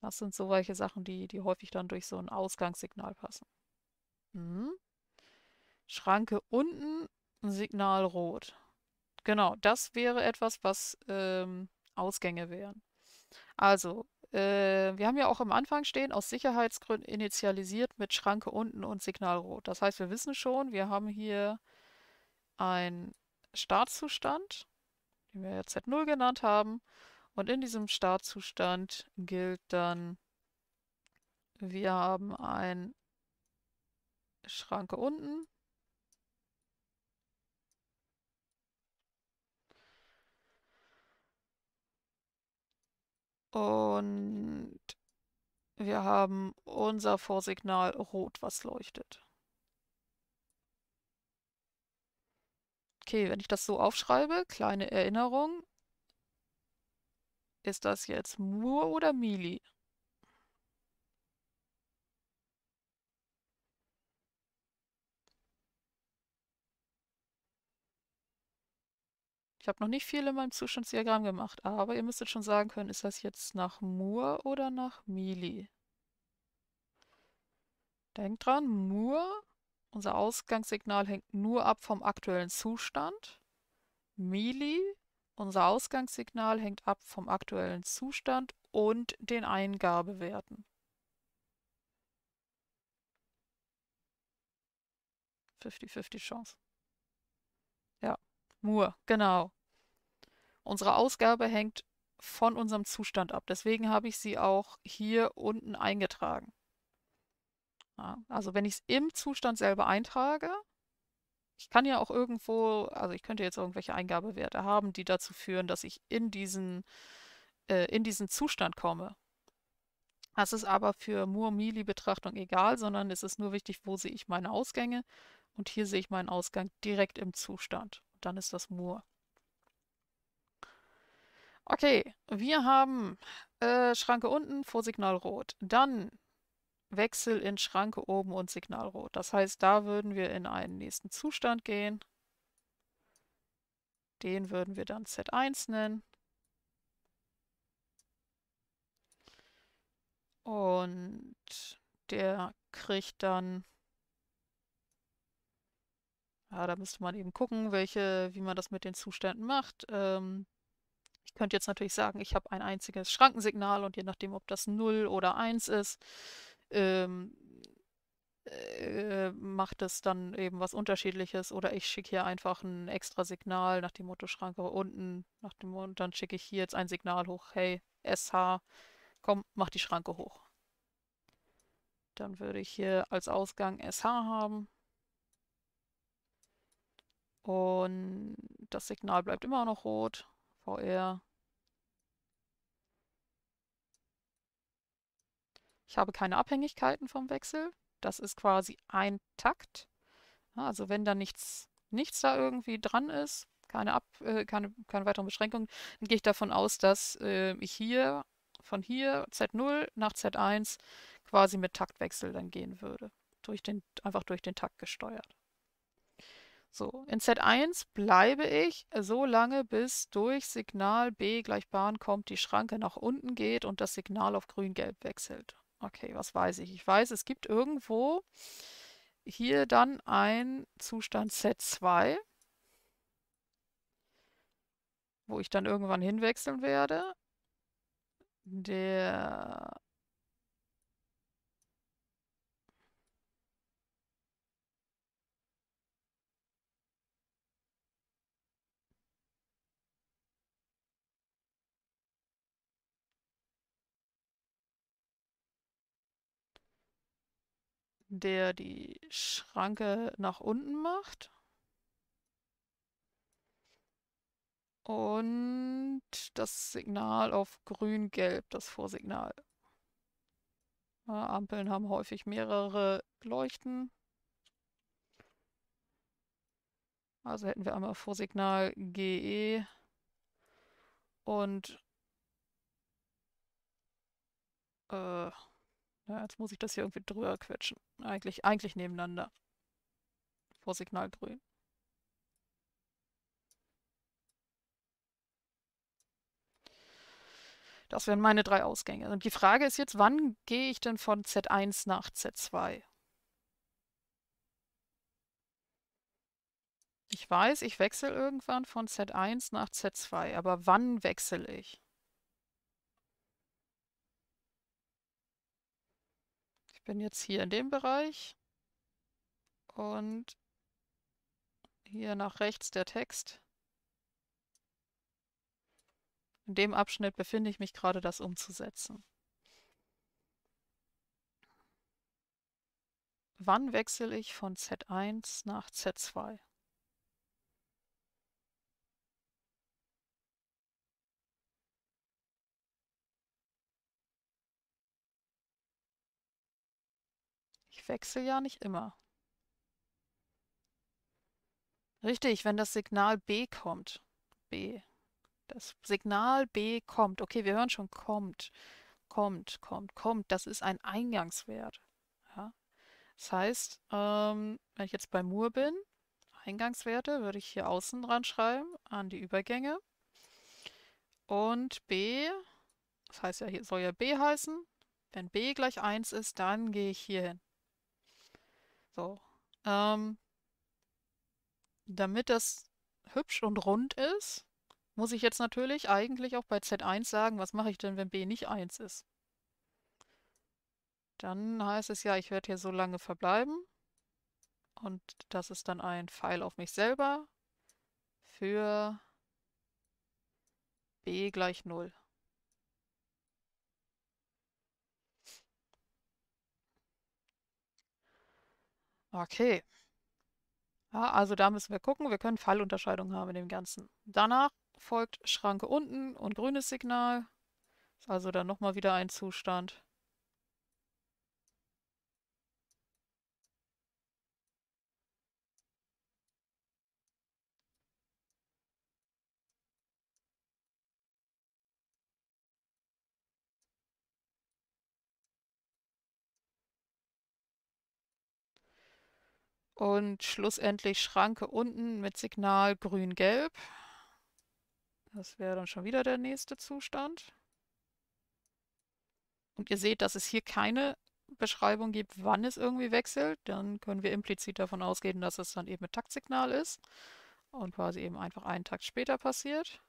Das sind so welche Sachen, die, die häufig dann durch so ein Ausgangssignal passen. Mhm. Schranke unten, Signal rot. Genau, das wäre etwas, was ähm, Ausgänge wären. Also äh, wir haben ja auch am Anfang stehen, aus Sicherheitsgründen initialisiert mit Schranke unten und Signalrot. Das heißt, wir wissen schon, wir haben hier einen Startzustand, den wir Z0 genannt haben. Und in diesem Startzustand gilt dann, wir haben ein Schranke unten Und wir haben unser Vorsignal rot, was leuchtet. Okay, wenn ich das so aufschreibe, kleine Erinnerung. Ist das jetzt Moore oder Mili? Ich habe noch nicht viel in meinem Zustandsdiagramm gemacht, aber ihr müsstet schon sagen können, ist das jetzt nach Moore oder nach Mili? Denkt dran, Moore, unser Ausgangssignal hängt nur ab vom aktuellen Zustand. Mili, unser Ausgangssignal hängt ab vom aktuellen Zustand und den Eingabewerten. Fifty-fifty Chance. Moore, genau. Unsere Ausgabe hängt von unserem Zustand ab. Deswegen habe ich sie auch hier unten eingetragen. Ja, also wenn ich es im Zustand selber eintrage, ich kann ja auch irgendwo, also ich könnte jetzt irgendwelche Eingabewerte haben, die dazu führen, dass ich in diesen, äh, in diesen Zustand komme. Das ist aber für Moore-Mealy-Betrachtung egal, sondern es ist nur wichtig, wo sehe ich meine Ausgänge. Und hier sehe ich meinen Ausgang direkt im Zustand dann ist das Moor. Okay, wir haben äh, Schranke unten vor Signal Dann Wechsel in Schranke oben und Signalrot. Das heißt, da würden wir in einen nächsten Zustand gehen. Den würden wir dann Z1 nennen. Und der kriegt dann ja, da müsste man eben gucken, welche, wie man das mit den Zuständen macht. Ähm, ich könnte jetzt natürlich sagen, ich habe ein einziges Schrankensignal und je nachdem, ob das 0 oder 1 ist, ähm, äh, macht es dann eben was Unterschiedliches oder ich schicke hier einfach ein extra Signal nach dem Motto Schranke unten, nach dem, und dann schicke ich hier jetzt ein Signal hoch, hey, SH, komm, mach die Schranke hoch. Dann würde ich hier als Ausgang SH haben. Und das Signal bleibt immer noch rot. VR. Ich habe keine Abhängigkeiten vom Wechsel. Das ist quasi ein Takt. Also wenn da nichts, nichts da irgendwie dran ist, keine, Ab äh, keine, keine weiteren Beschränkungen, dann gehe ich davon aus, dass äh, ich hier von hier Z0 nach Z1 quasi mit Taktwechsel dann gehen würde. Durch den, einfach durch den Takt gesteuert. So, in Z1 bleibe ich so lange, bis durch Signal B gleich Bahn kommt, die Schranke nach unten geht und das Signal auf grün-gelb wechselt. Okay, was weiß ich? Ich weiß, es gibt irgendwo hier dann ein Zustand Z2, wo ich dann irgendwann hinwechseln werde. Der der die Schranke nach unten macht. Und das Signal auf grün-gelb, das Vorsignal. Ja, Ampeln haben häufig mehrere Leuchten. Also hätten wir einmal Vorsignal GE und äh, ja, jetzt muss ich das hier irgendwie drüber quetschen. Eigentlich, eigentlich nebeneinander. Vor Signalgrün. Das wären meine drei Ausgänge. Und die Frage ist jetzt, wann gehe ich denn von Z1 nach Z2? Ich weiß, ich wechsle irgendwann von Z1 nach Z2, aber wann wechsle ich? bin jetzt hier in dem Bereich und hier nach rechts der Text. In dem Abschnitt befinde ich mich gerade, das umzusetzen. Wann wechsle ich von Z1 nach Z2? Ich ja nicht immer. Richtig, wenn das Signal B kommt. B. Das Signal B kommt. Okay, wir hören schon kommt. Kommt, kommt, kommt. Das ist ein Eingangswert. Ja? Das heißt, ähm, wenn ich jetzt bei Moore bin, Eingangswerte würde ich hier außen dran schreiben, an die Übergänge. Und B, das heißt ja hier, soll ja B heißen. Wenn B gleich 1 ist, dann gehe ich hier hin. So. Ähm, damit das hübsch und rund ist, muss ich jetzt natürlich eigentlich auch bei Z1 sagen, was mache ich denn, wenn B nicht 1 ist? Dann heißt es ja, ich werde hier so lange verbleiben. Und das ist dann ein Pfeil auf mich selber für B gleich 0. Okay. Ja, also da müssen wir gucken. Wir können Fallunterscheidung haben in dem Ganzen. Danach folgt Schranke unten und grünes Signal. Ist also dann nochmal wieder ein Zustand. Und schlussendlich Schranke unten mit Signal grün-gelb. Das wäre dann schon wieder der nächste Zustand. Und ihr seht, dass es hier keine Beschreibung gibt, wann es irgendwie wechselt. Dann können wir implizit davon ausgehen, dass es dann eben ein Taktsignal ist. Und quasi eben einfach einen Takt später passiert.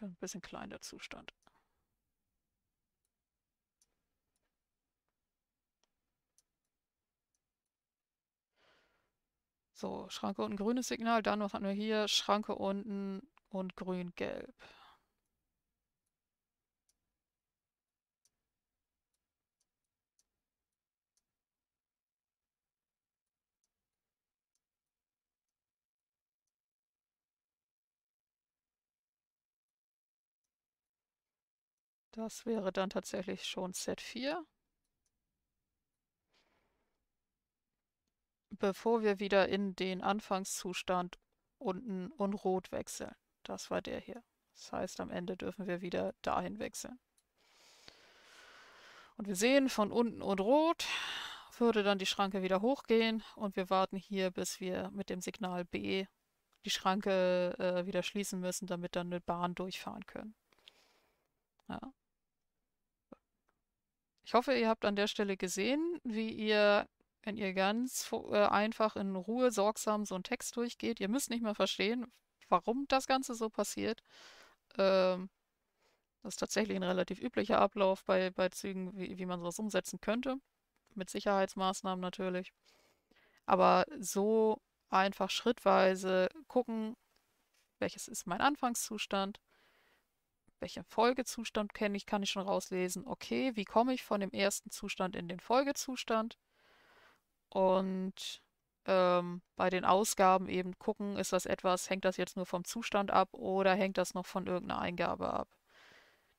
ein bisschen kleiner Zustand. So, Schranke unten grünes Signal. Dann machen wir hier Schranke unten und grün-gelb. Das wäre dann tatsächlich schon Set 4. bevor wir wieder in den Anfangszustand unten und rot wechseln. Das war der hier. Das heißt, am Ende dürfen wir wieder dahin wechseln. Und wir sehen, von unten und rot würde dann die Schranke wieder hochgehen und wir warten hier, bis wir mit dem Signal B die Schranke äh, wieder schließen müssen, damit dann eine Bahn durchfahren können. Ja. Ich hoffe, ihr habt an der Stelle gesehen, wie ihr wenn ihr ganz äh, einfach in Ruhe, sorgsam so einen Text durchgeht. Ihr müsst nicht mehr verstehen, warum das Ganze so passiert. Ähm, das ist tatsächlich ein relativ üblicher Ablauf bei, bei Zügen, wie, wie man sowas umsetzen könnte. Mit Sicherheitsmaßnahmen natürlich. Aber so einfach schrittweise gucken, welches ist mein Anfangszustand, welchen Folgezustand kenne ich, kann ich schon rauslesen. Okay, wie komme ich von dem ersten Zustand in den Folgezustand? und ähm, bei den Ausgaben eben gucken, ist das etwas, hängt das jetzt nur vom Zustand ab oder hängt das noch von irgendeiner Eingabe ab.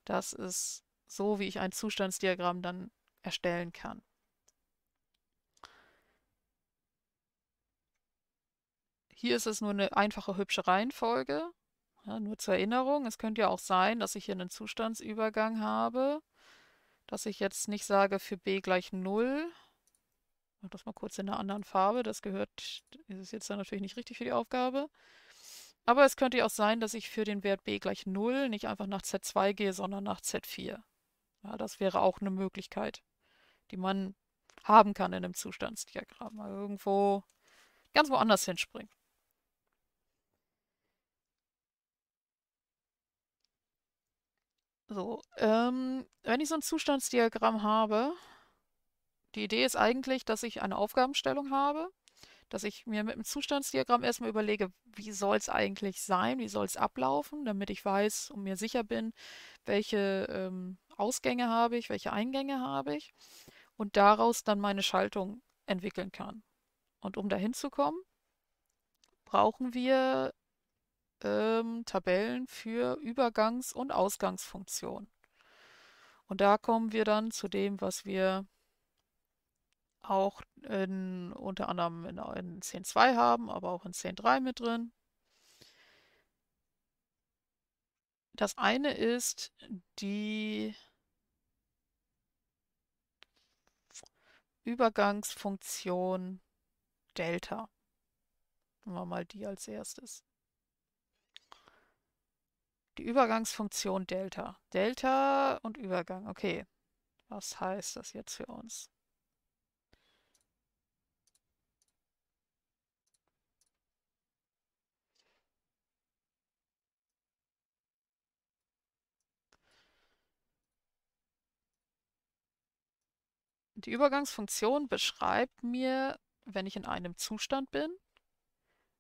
Das ist so, wie ich ein Zustandsdiagramm dann erstellen kann. Hier ist es nur eine einfache, hübsche Reihenfolge. Ja, nur zur Erinnerung, es könnte ja auch sein, dass ich hier einen Zustandsübergang habe, dass ich jetzt nicht sage für b gleich 0, Mach das mal kurz in einer anderen Farbe. Das gehört, ist jetzt dann natürlich nicht richtig für die Aufgabe. Aber es könnte ja auch sein, dass ich für den Wert b gleich 0 nicht einfach nach z2 gehe, sondern nach z4. Ja, das wäre auch eine Möglichkeit, die man haben kann in einem Zustandsdiagramm. Mal also irgendwo ganz woanders hinspringen. So, ähm, wenn ich so ein Zustandsdiagramm habe, die Idee ist eigentlich, dass ich eine Aufgabenstellung habe, dass ich mir mit dem Zustandsdiagramm erstmal überlege, wie soll es eigentlich sein, wie soll es ablaufen, damit ich weiß und mir sicher bin, welche ähm, Ausgänge habe ich, welche Eingänge habe ich und daraus dann meine Schaltung entwickeln kann. Und um dahin zu kommen, brauchen wir ähm, Tabellen für Übergangs- und Ausgangsfunktionen. Und da kommen wir dann zu dem, was wir auch in, unter anderem in, in 10.2 haben, aber auch in 10.3 mit drin. Das eine ist die Übergangsfunktion Delta. Nehmen wir mal die als erstes. Die Übergangsfunktion Delta. Delta und Übergang. Okay, was heißt das jetzt für uns? Die Übergangsfunktion beschreibt mir, wenn ich in einem Zustand bin,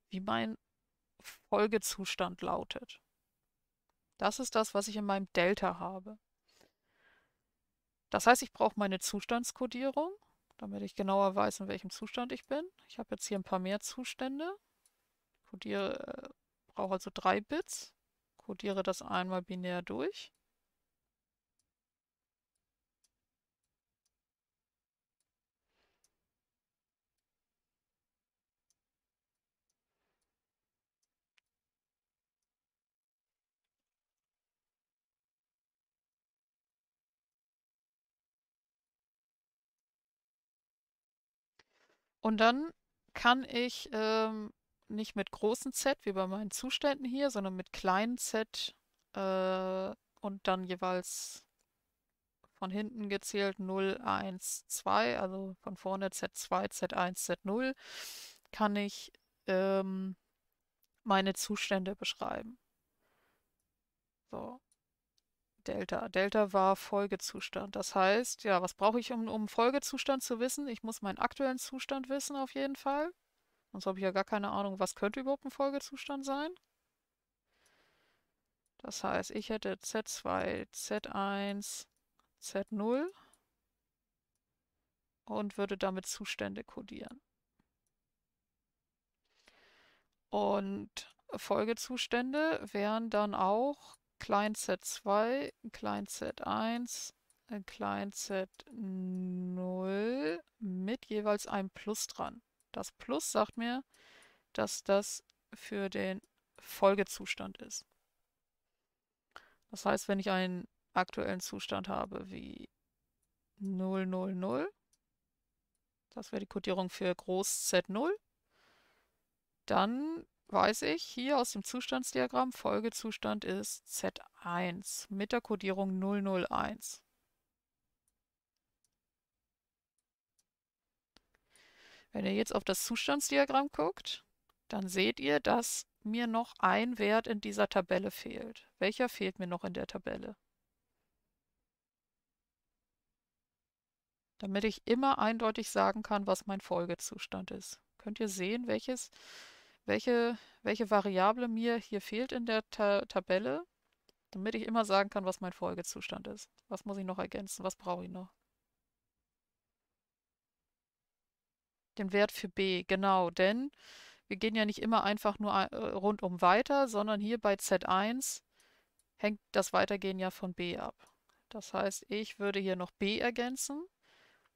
wie mein Folgezustand lautet. Das ist das, was ich in meinem Delta habe. Das heißt, ich brauche meine Zustandskodierung, damit ich genauer weiß, in welchem Zustand ich bin. Ich habe jetzt hier ein paar mehr Zustände. Ich äh, brauche also drei Bits, kodiere das einmal binär durch. Und dann kann ich ähm, nicht mit großen Z wie bei meinen Zuständen hier, sondern mit kleinen Z äh, und dann jeweils von hinten gezählt 0, 1, 2, also von vorne Z2, Z1, Z0, kann ich ähm, meine Zustände beschreiben. So, Delta. Delta war Folgezustand. Das heißt, ja, was brauche ich, um, um Folgezustand zu wissen? Ich muss meinen aktuellen Zustand wissen auf jeden Fall. Sonst habe ich ja gar keine Ahnung, was könnte überhaupt ein Folgezustand sein. Das heißt, ich hätte Z2, Z1, Z0 und würde damit Zustände kodieren. Und Folgezustände wären dann auch Client Set 2, Client Set 1, Client äh, Set 0 mit jeweils einem Plus dran. Das Plus sagt mir, dass das für den Folgezustand ist. Das heißt, wenn ich einen aktuellen Zustand habe wie 000, das wäre die Codierung für Groß Z0, dann weiß ich hier aus dem Zustandsdiagramm, Folgezustand ist Z1 mit der Codierung 001. Wenn ihr jetzt auf das Zustandsdiagramm guckt, dann seht ihr, dass mir noch ein Wert in dieser Tabelle fehlt. Welcher fehlt mir noch in der Tabelle? Damit ich immer eindeutig sagen kann, was mein Folgezustand ist. Könnt ihr sehen, welches welche, welche Variable mir hier fehlt in der Ta Tabelle, damit ich immer sagen kann, was mein Folgezustand ist. Was muss ich noch ergänzen? Was brauche ich noch? Den Wert für b, genau, denn wir gehen ja nicht immer einfach nur äh, rundum weiter, sondern hier bei Z1 hängt das Weitergehen ja von b ab. Das heißt, ich würde hier noch b ergänzen,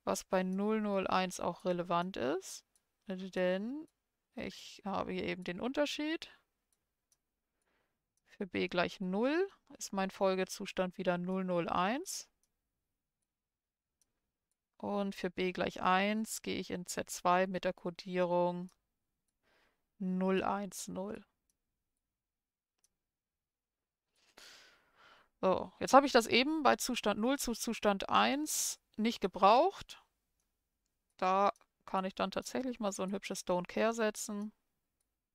was bei 001 auch relevant ist, denn ich habe hier eben den Unterschied. Für b gleich 0 ist mein Folgezustand wieder 001. Und für b gleich 1 gehe ich in Z2 mit der Kodierung 010. So, jetzt habe ich das eben bei Zustand 0 zu Zustand 1 nicht gebraucht. Da kann ich dann tatsächlich mal so ein hübsches Don't Care setzen.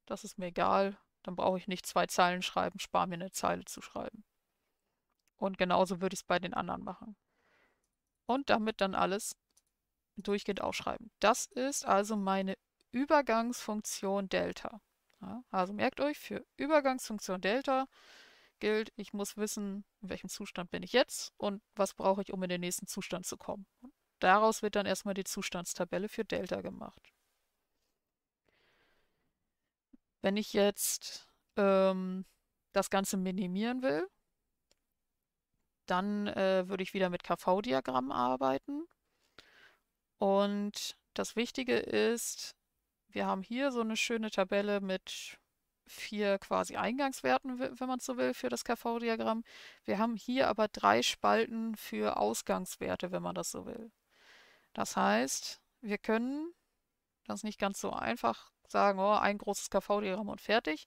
Das ist mir egal. Dann brauche ich nicht zwei Zeilen schreiben, spare mir eine Zeile zu schreiben. Und genauso würde ich es bei den anderen machen. Und damit dann alles durchgehend aufschreiben. Das ist also meine Übergangsfunktion Delta. Ja, also merkt euch, für Übergangsfunktion Delta gilt, ich muss wissen, in welchem Zustand bin ich jetzt und was brauche ich, um in den nächsten Zustand zu kommen. Daraus wird dann erstmal die Zustandstabelle für Delta gemacht. Wenn ich jetzt ähm, das Ganze minimieren will, dann äh, würde ich wieder mit KV-Diagrammen arbeiten. Und das Wichtige ist, wir haben hier so eine schöne Tabelle mit vier quasi Eingangswerten, wenn man so will, für das KV-Diagramm. Wir haben hier aber drei Spalten für Ausgangswerte, wenn man das so will. Das heißt, wir können das nicht ganz so einfach sagen, oh, ein großes KV-Diagramm und fertig.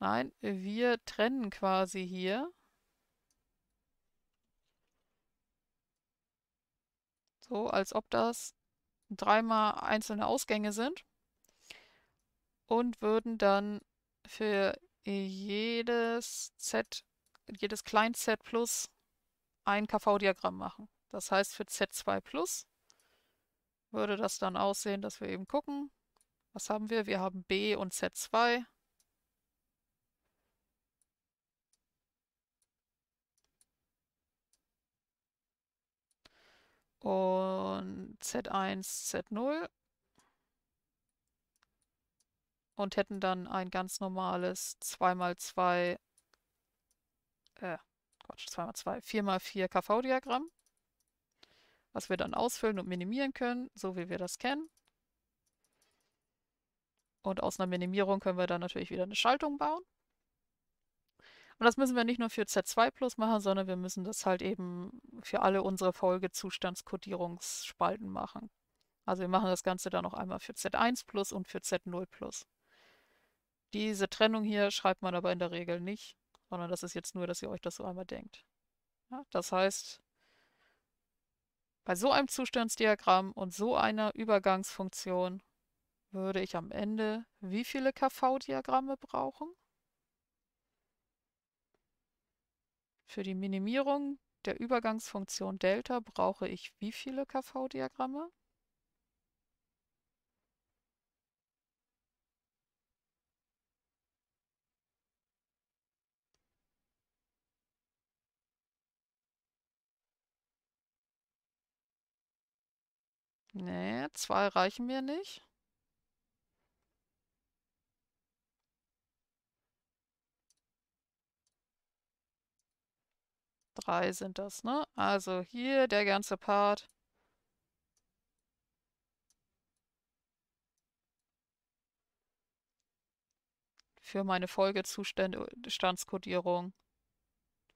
Nein, wir trennen quasi hier. So, als ob das dreimal einzelne Ausgänge sind. Und würden dann für jedes Z, jedes Klein Z plus ein KV-Diagramm machen. Das heißt, für Z2 plus würde das dann aussehen, dass wir eben gucken. Was haben wir? Wir haben B und Z2. Und Z1, Z0. Und hätten dann ein ganz normales 2x2, äh, Quatsch, 2x2, 4x4 KV-Diagramm was wir dann ausfüllen und minimieren können, so wie wir das kennen. Und aus einer Minimierung können wir dann natürlich wieder eine Schaltung bauen. Und das müssen wir nicht nur für Z2 Plus machen, sondern wir müssen das halt eben für alle unsere Folgezustandskodierungsspalten machen. Also wir machen das Ganze dann noch einmal für Z1 Plus und für Z0 Plus. Diese Trennung hier schreibt man aber in der Regel nicht, sondern das ist jetzt nur, dass ihr euch das so einmal denkt. Ja, das heißt, bei so einem Zustandsdiagramm und so einer Übergangsfunktion würde ich am Ende wie viele KV-Diagramme brauchen? Für die Minimierung der Übergangsfunktion Delta brauche ich wie viele KV-Diagramme? Nee, zwei reichen mir nicht. Drei sind das, ne? Also hier der ganze Part. Für meine Folgezustandskodierung.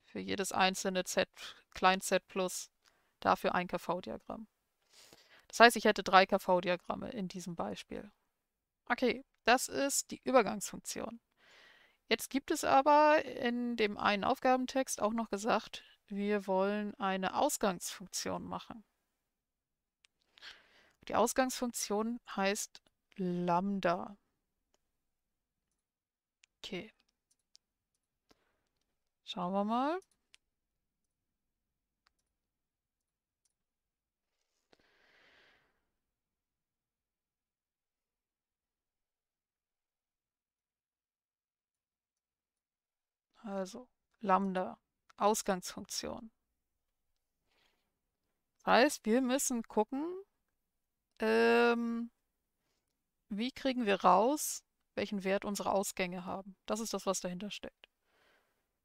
Für jedes einzelne Z, Klein Z plus. Dafür ein KV-Diagramm. Das heißt, ich hätte drei KV-Diagramme in diesem Beispiel. Okay, das ist die Übergangsfunktion. Jetzt gibt es aber in dem einen Aufgabentext auch noch gesagt, wir wollen eine Ausgangsfunktion machen. Die Ausgangsfunktion heißt Lambda. Okay. Schauen wir mal. Also Lambda, Ausgangsfunktion. Das heißt, wir müssen gucken, ähm, wie kriegen wir raus, welchen Wert unsere Ausgänge haben. Das ist das, was dahinter steckt.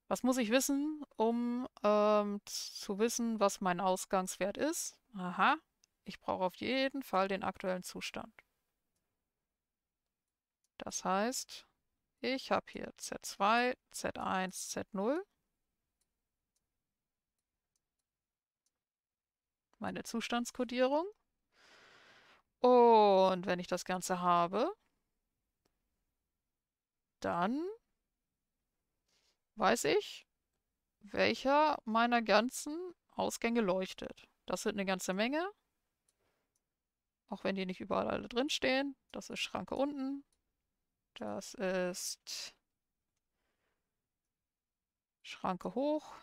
Was muss ich wissen, um ähm, zu wissen, was mein Ausgangswert ist? Aha, ich brauche auf jeden Fall den aktuellen Zustand. Das heißt, ich habe hier Z2, Z1, Z0. Meine Zustandskodierung. Und wenn ich das Ganze habe, dann weiß ich, welcher meiner ganzen Ausgänge leuchtet. Das sind eine ganze Menge. Auch wenn die nicht überall alle drinstehen. Das ist Schranke unten, das ist Schranke hoch.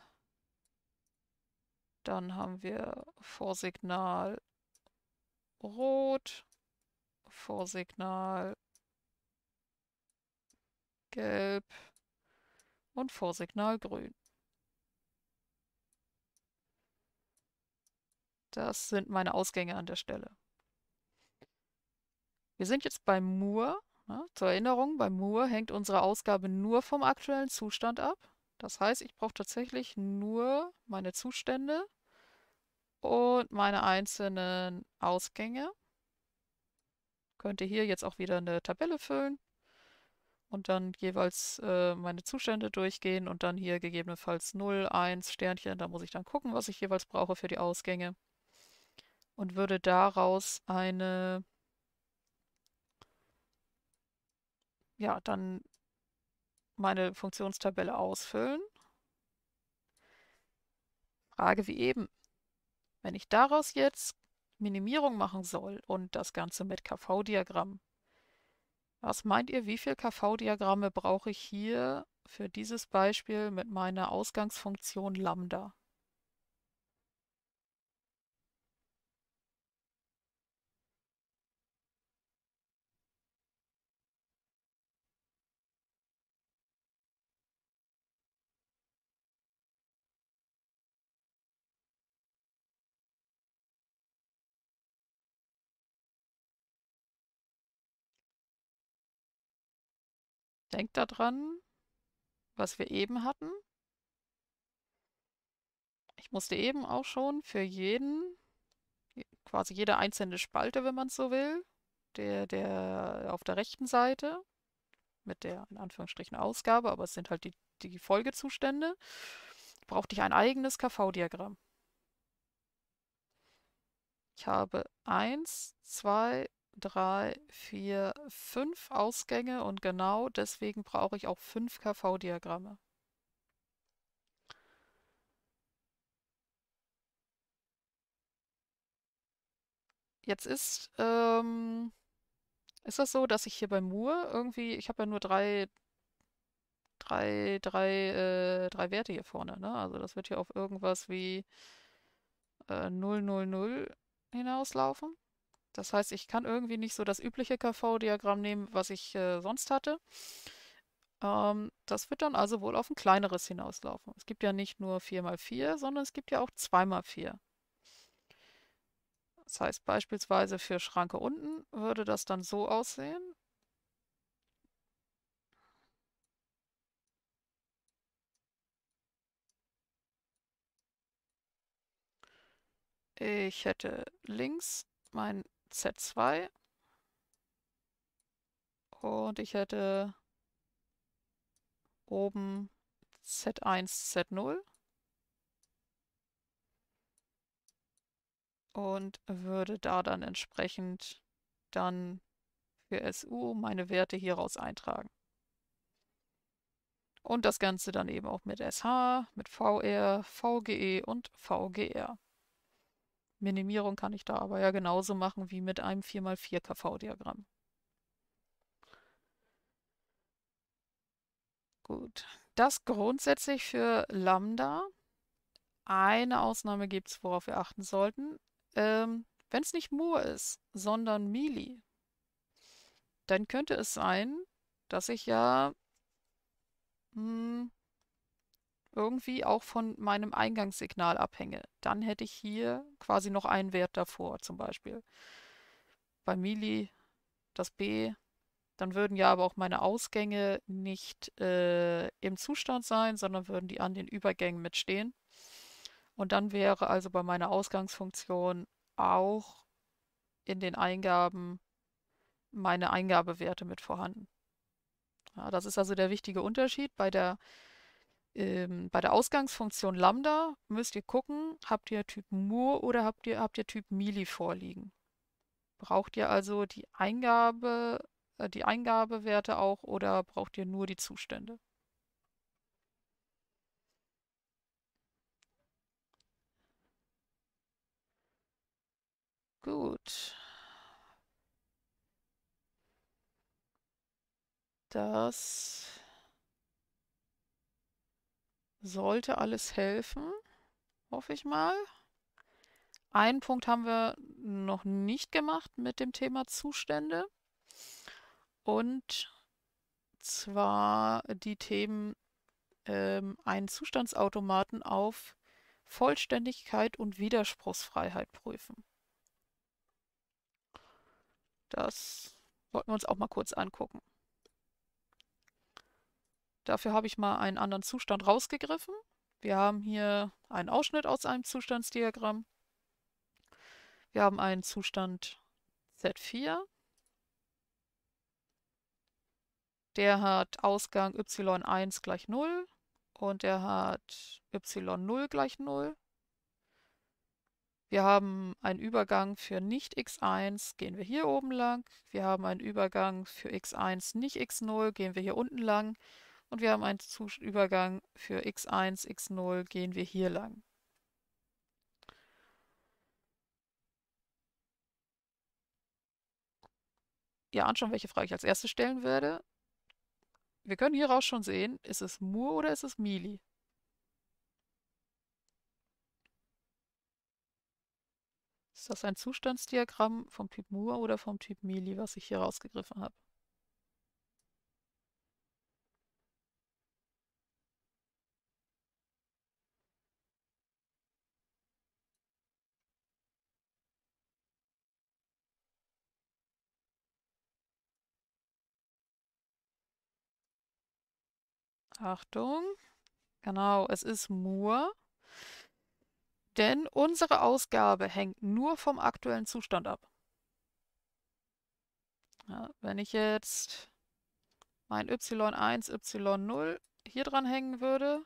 Dann haben wir Vorsignal rot, Vorsignal gelb und Vorsignal grün. Das sind meine Ausgänge an der Stelle. Wir sind jetzt bei Moore. Ja, zur Erinnerung, bei Moore hängt unsere Ausgabe nur vom aktuellen Zustand ab. Das heißt, ich brauche tatsächlich nur meine Zustände und meine einzelnen Ausgänge. Könnte hier jetzt auch wieder eine Tabelle füllen und dann jeweils äh, meine Zustände durchgehen und dann hier gegebenenfalls 0, 1, Sternchen. Da muss ich dann gucken, was ich jeweils brauche für die Ausgänge und würde daraus eine ja, dann meine Funktionstabelle ausfüllen. Frage wie eben. Wenn ich daraus jetzt Minimierung machen soll und das Ganze mit KV-Diagramm, was meint ihr, wie viele KV-Diagramme brauche ich hier für dieses Beispiel mit meiner Ausgangsfunktion Lambda? Denkt daran, was wir eben hatten. Ich musste eben auch schon für jeden, quasi jede einzelne Spalte, wenn man es so will, der, der auf der rechten Seite mit der in Anführungsstrichen Ausgabe, aber es sind halt die, die Folgezustände, brauchte ich ein eigenes KV-Diagramm. Ich habe 1, 2, drei, vier, fünf Ausgänge und genau deswegen brauche ich auch fünf KV-Diagramme. Jetzt ist, ähm, ist das so, dass ich hier bei Moore irgendwie, ich habe ja nur drei, drei, drei, äh, drei Werte hier vorne, ne? Also das wird hier auf irgendwas wie äh, 000 hinauslaufen. Das heißt, ich kann irgendwie nicht so das übliche KV-Diagramm nehmen, was ich äh, sonst hatte. Ähm, das wird dann also wohl auf ein kleineres hinauslaufen. Es gibt ja nicht nur 4x4, sondern es gibt ja auch 2x4. Das heißt beispielsweise für Schranke unten würde das dann so aussehen. Ich hätte links mein Z2. Und ich hätte oben Z1, Z0. Und würde da dann entsprechend dann für SU meine Werte hier raus eintragen. Und das Ganze dann eben auch mit SH, mit VR, VGE und VGR. Minimierung kann ich da aber ja genauso machen wie mit einem 4x4 KV-Diagramm. Gut, das grundsätzlich für Lambda. Eine Ausnahme gibt es, worauf wir achten sollten. Ähm, Wenn es nicht Moore ist, sondern Mili, dann könnte es sein, dass ich ja mh, hm, irgendwie auch von meinem Eingangssignal abhänge. Dann hätte ich hier quasi noch einen Wert davor, zum Beispiel. Bei Mili das B. Dann würden ja aber auch meine Ausgänge nicht äh, im Zustand sein, sondern würden die an den Übergängen mitstehen. Und dann wäre also bei meiner Ausgangsfunktion auch in den Eingaben meine Eingabewerte mit vorhanden. Ja, das ist also der wichtige Unterschied. Bei der ähm, bei der Ausgangsfunktion Lambda müsst ihr gucken, habt ihr Typ Moore oder habt ihr, habt ihr Typ Mili vorliegen. Braucht ihr also die Eingabe, äh, die Eingabewerte auch oder braucht ihr nur die Zustände? Gut. Das sollte alles helfen, hoffe ich mal. Einen Punkt haben wir noch nicht gemacht mit dem Thema Zustände. Und zwar die Themen ähm, einen Zustandsautomaten auf Vollständigkeit und Widerspruchsfreiheit prüfen. Das wollten wir uns auch mal kurz angucken. Dafür habe ich mal einen anderen Zustand rausgegriffen. Wir haben hier einen Ausschnitt aus einem Zustandsdiagramm. Wir haben einen Zustand Z4. Der hat Ausgang y1 gleich 0 und der hat y0 gleich 0. Wir haben einen Übergang für nicht x1, gehen wir hier oben lang. Wir haben einen Übergang für x1 nicht x0, gehen wir hier unten lang. Und wir haben einen Zus Übergang für x1, x0 gehen wir hier lang. Ja, anschauen, welche Frage ich als erste stellen werde. Wir können hieraus schon sehen, ist es Moore oder ist es Mili? Ist das ein Zustandsdiagramm vom Typ Moore oder vom Typ Mili, was ich hier rausgegriffen habe? Achtung. Genau, es ist Moore. Denn unsere Ausgabe hängt nur vom aktuellen Zustand ab. Ja, wenn ich jetzt mein Y1, Y0 hier dran hängen würde,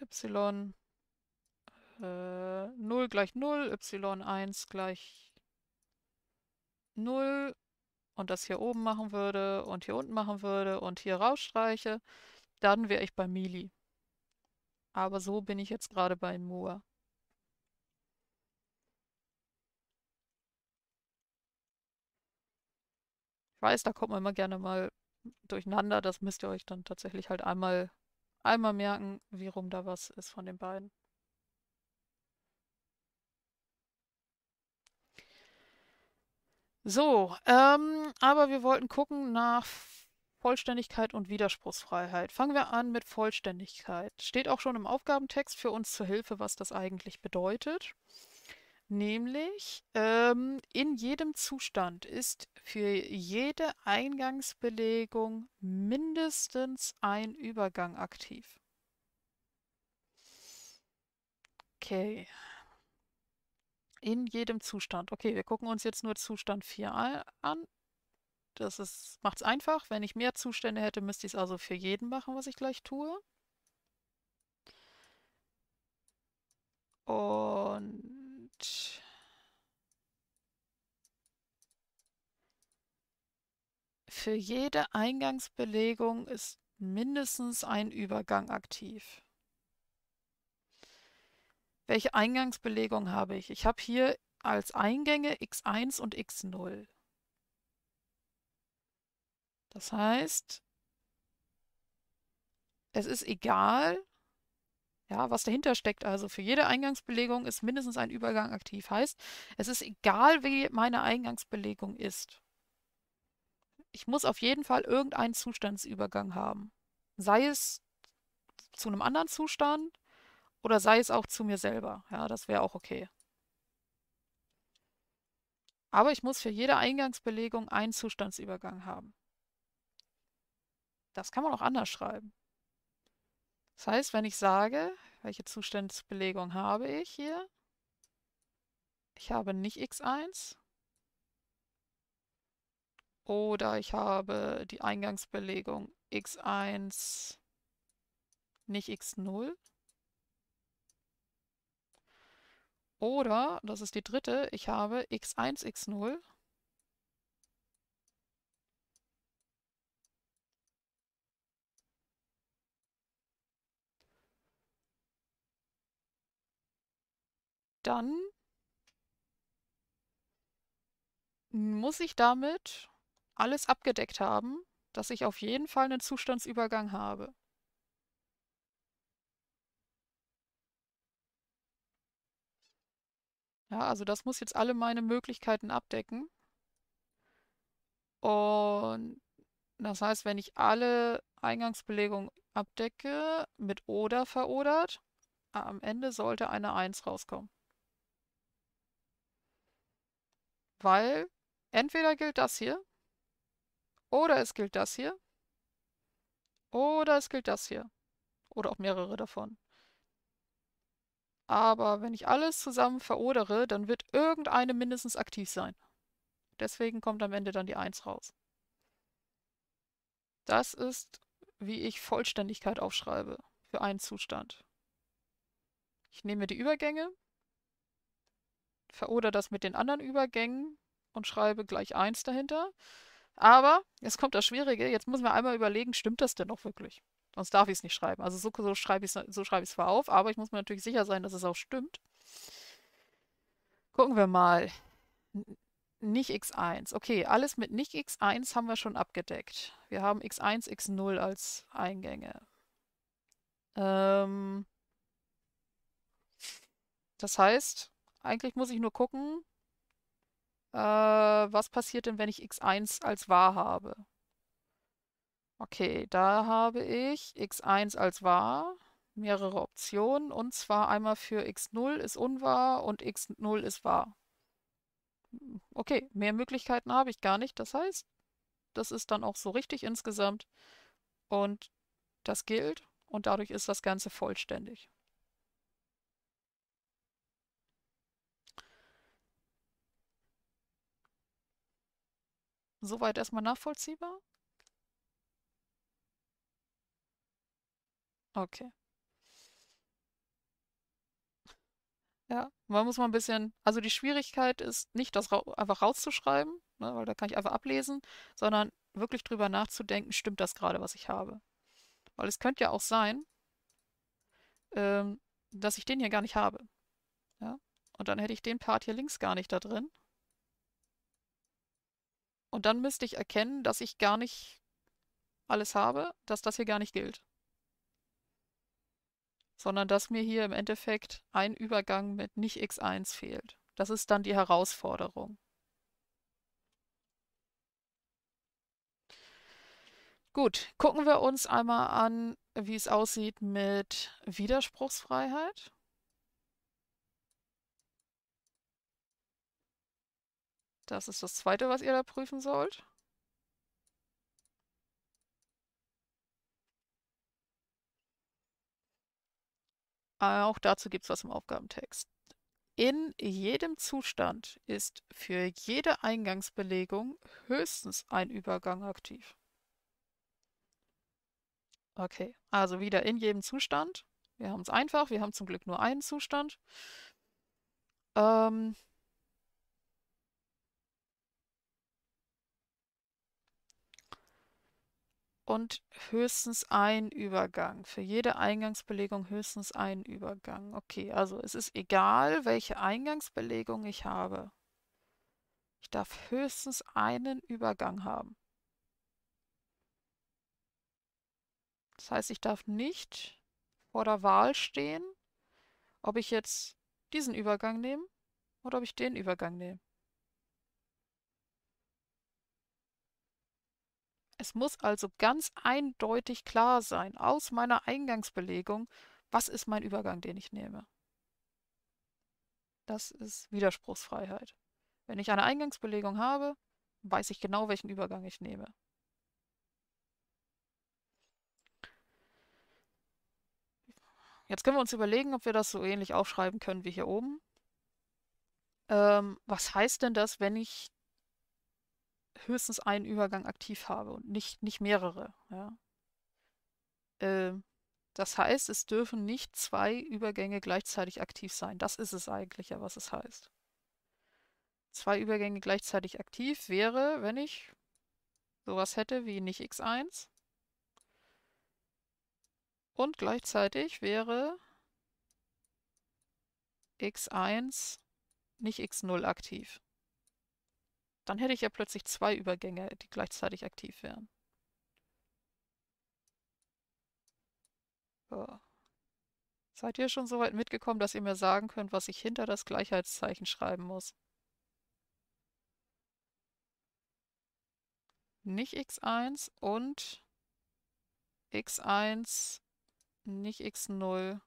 y äh, 0 gleich 0, y1 gleich 0 und das hier oben machen würde und hier unten machen würde und hier rausstreiche, dann wäre ich bei Mili. Aber so bin ich jetzt gerade bei Moa. Ich weiß, da kommt man immer gerne mal durcheinander. Das müsst ihr euch dann tatsächlich halt einmal, einmal merken, wie rum da was ist von den beiden. So, ähm, aber wir wollten gucken nach Vollständigkeit und Widerspruchsfreiheit. Fangen wir an mit Vollständigkeit. Steht auch schon im Aufgabentext für uns zur Hilfe, was das eigentlich bedeutet. Nämlich, ähm, in jedem Zustand ist für jede Eingangsbelegung mindestens ein Übergang aktiv. Okay. In jedem Zustand. Okay, wir gucken uns jetzt nur Zustand 4 an. Das macht es einfach. Wenn ich mehr Zustände hätte, müsste ich es also für jeden machen, was ich gleich tue. Und für jede Eingangsbelegung ist mindestens ein Übergang aktiv welche Eingangsbelegung habe ich? Ich habe hier als Eingänge x1 und x0. Das heißt, es ist egal, ja, was dahinter steckt. Also für jede Eingangsbelegung ist mindestens ein Übergang aktiv. Heißt, es ist egal, wie meine Eingangsbelegung ist. Ich muss auf jeden Fall irgendeinen Zustandsübergang haben. Sei es zu einem anderen Zustand oder sei es auch zu mir selber. Ja, das wäre auch okay. Aber ich muss für jede Eingangsbelegung einen Zustandsübergang haben. Das kann man auch anders schreiben. Das heißt, wenn ich sage, welche Zustandsbelegung habe ich hier? Ich habe nicht x1. Oder ich habe die Eingangsbelegung x1 nicht x0. Oder, das ist die dritte, ich habe x1, x0 dann muss ich damit alles abgedeckt haben, dass ich auf jeden Fall einen Zustandsübergang habe. Ja, also das muss jetzt alle meine Möglichkeiten abdecken. Und das heißt, wenn ich alle Eingangsbelegungen abdecke, mit oder verodert, am Ende sollte eine 1 rauskommen. Weil entweder gilt das hier, oder es gilt das hier, oder es gilt das hier, oder auch mehrere davon. Aber wenn ich alles zusammen verodere, dann wird irgendeine mindestens aktiv sein. Deswegen kommt am Ende dann die 1 raus. Das ist, wie ich Vollständigkeit aufschreibe für einen Zustand. Ich nehme die Übergänge, verodere das mit den anderen Übergängen und schreibe gleich 1 dahinter. Aber jetzt kommt das Schwierige, jetzt müssen wir einmal überlegen, stimmt das denn noch wirklich? Sonst darf ich es nicht schreiben. Also so, so schreibe ich es so schreib zwar auf, aber ich muss mir natürlich sicher sein, dass es auch stimmt. Gucken wir mal. Nicht x1. Okay, alles mit nicht x1 haben wir schon abgedeckt. Wir haben x1, x0 als Eingänge. Ähm, das heißt, eigentlich muss ich nur gucken, äh, was passiert denn, wenn ich x1 als wahr habe. Okay, da habe ich x1 als wahr, mehrere Optionen, und zwar einmal für x0 ist unwahr und x0 ist wahr. Hm, okay, mehr Möglichkeiten habe ich gar nicht. Das heißt, das ist dann auch so richtig insgesamt und das gilt und dadurch ist das Ganze vollständig. Soweit erstmal nachvollziehbar? Okay. Ja, man muss mal ein bisschen, also die Schwierigkeit ist nicht, das ra einfach rauszuschreiben, ne, weil da kann ich einfach ablesen, sondern wirklich drüber nachzudenken, stimmt das gerade, was ich habe. Weil es könnte ja auch sein, ähm, dass ich den hier gar nicht habe. Ja? Und dann hätte ich den Part hier links gar nicht da drin. Und dann müsste ich erkennen, dass ich gar nicht alles habe, dass das hier gar nicht gilt sondern dass mir hier im Endeffekt ein Übergang mit nicht x1 fehlt. Das ist dann die Herausforderung. Gut, gucken wir uns einmal an, wie es aussieht mit Widerspruchsfreiheit. Das ist das Zweite, was ihr da prüfen sollt. Ah, auch dazu gibt es was im Aufgabentext. In jedem Zustand ist für jede Eingangsbelegung höchstens ein Übergang aktiv. Okay, also wieder in jedem Zustand. Wir haben es einfach, wir haben zum Glück nur einen Zustand. Ähm, und höchstens ein Übergang. Für jede Eingangsbelegung höchstens ein Übergang. Okay, also es ist egal, welche Eingangsbelegung ich habe. Ich darf höchstens einen Übergang haben. Das heißt, ich darf nicht vor der Wahl stehen, ob ich jetzt diesen Übergang nehme oder ob ich den Übergang nehme. Es muss also ganz eindeutig klar sein aus meiner Eingangsbelegung, was ist mein Übergang, den ich nehme. Das ist Widerspruchsfreiheit. Wenn ich eine Eingangsbelegung habe, weiß ich genau, welchen Übergang ich nehme. Jetzt können wir uns überlegen, ob wir das so ähnlich aufschreiben können wie hier oben. Ähm, was heißt denn das, wenn ich höchstens einen Übergang aktiv habe und nicht, nicht mehrere. Ja. Äh, das heißt, es dürfen nicht zwei Übergänge gleichzeitig aktiv sein. Das ist es eigentlich ja, was es heißt. Zwei Übergänge gleichzeitig aktiv wäre, wenn ich sowas hätte wie nicht x1 und gleichzeitig wäre x1 nicht x0 aktiv. Dann hätte ich ja plötzlich zwei Übergänge, die gleichzeitig aktiv wären. So. Seid ihr schon so weit mitgekommen, dass ihr mir sagen könnt, was ich hinter das Gleichheitszeichen schreiben muss? Nicht x1 und x1, nicht x0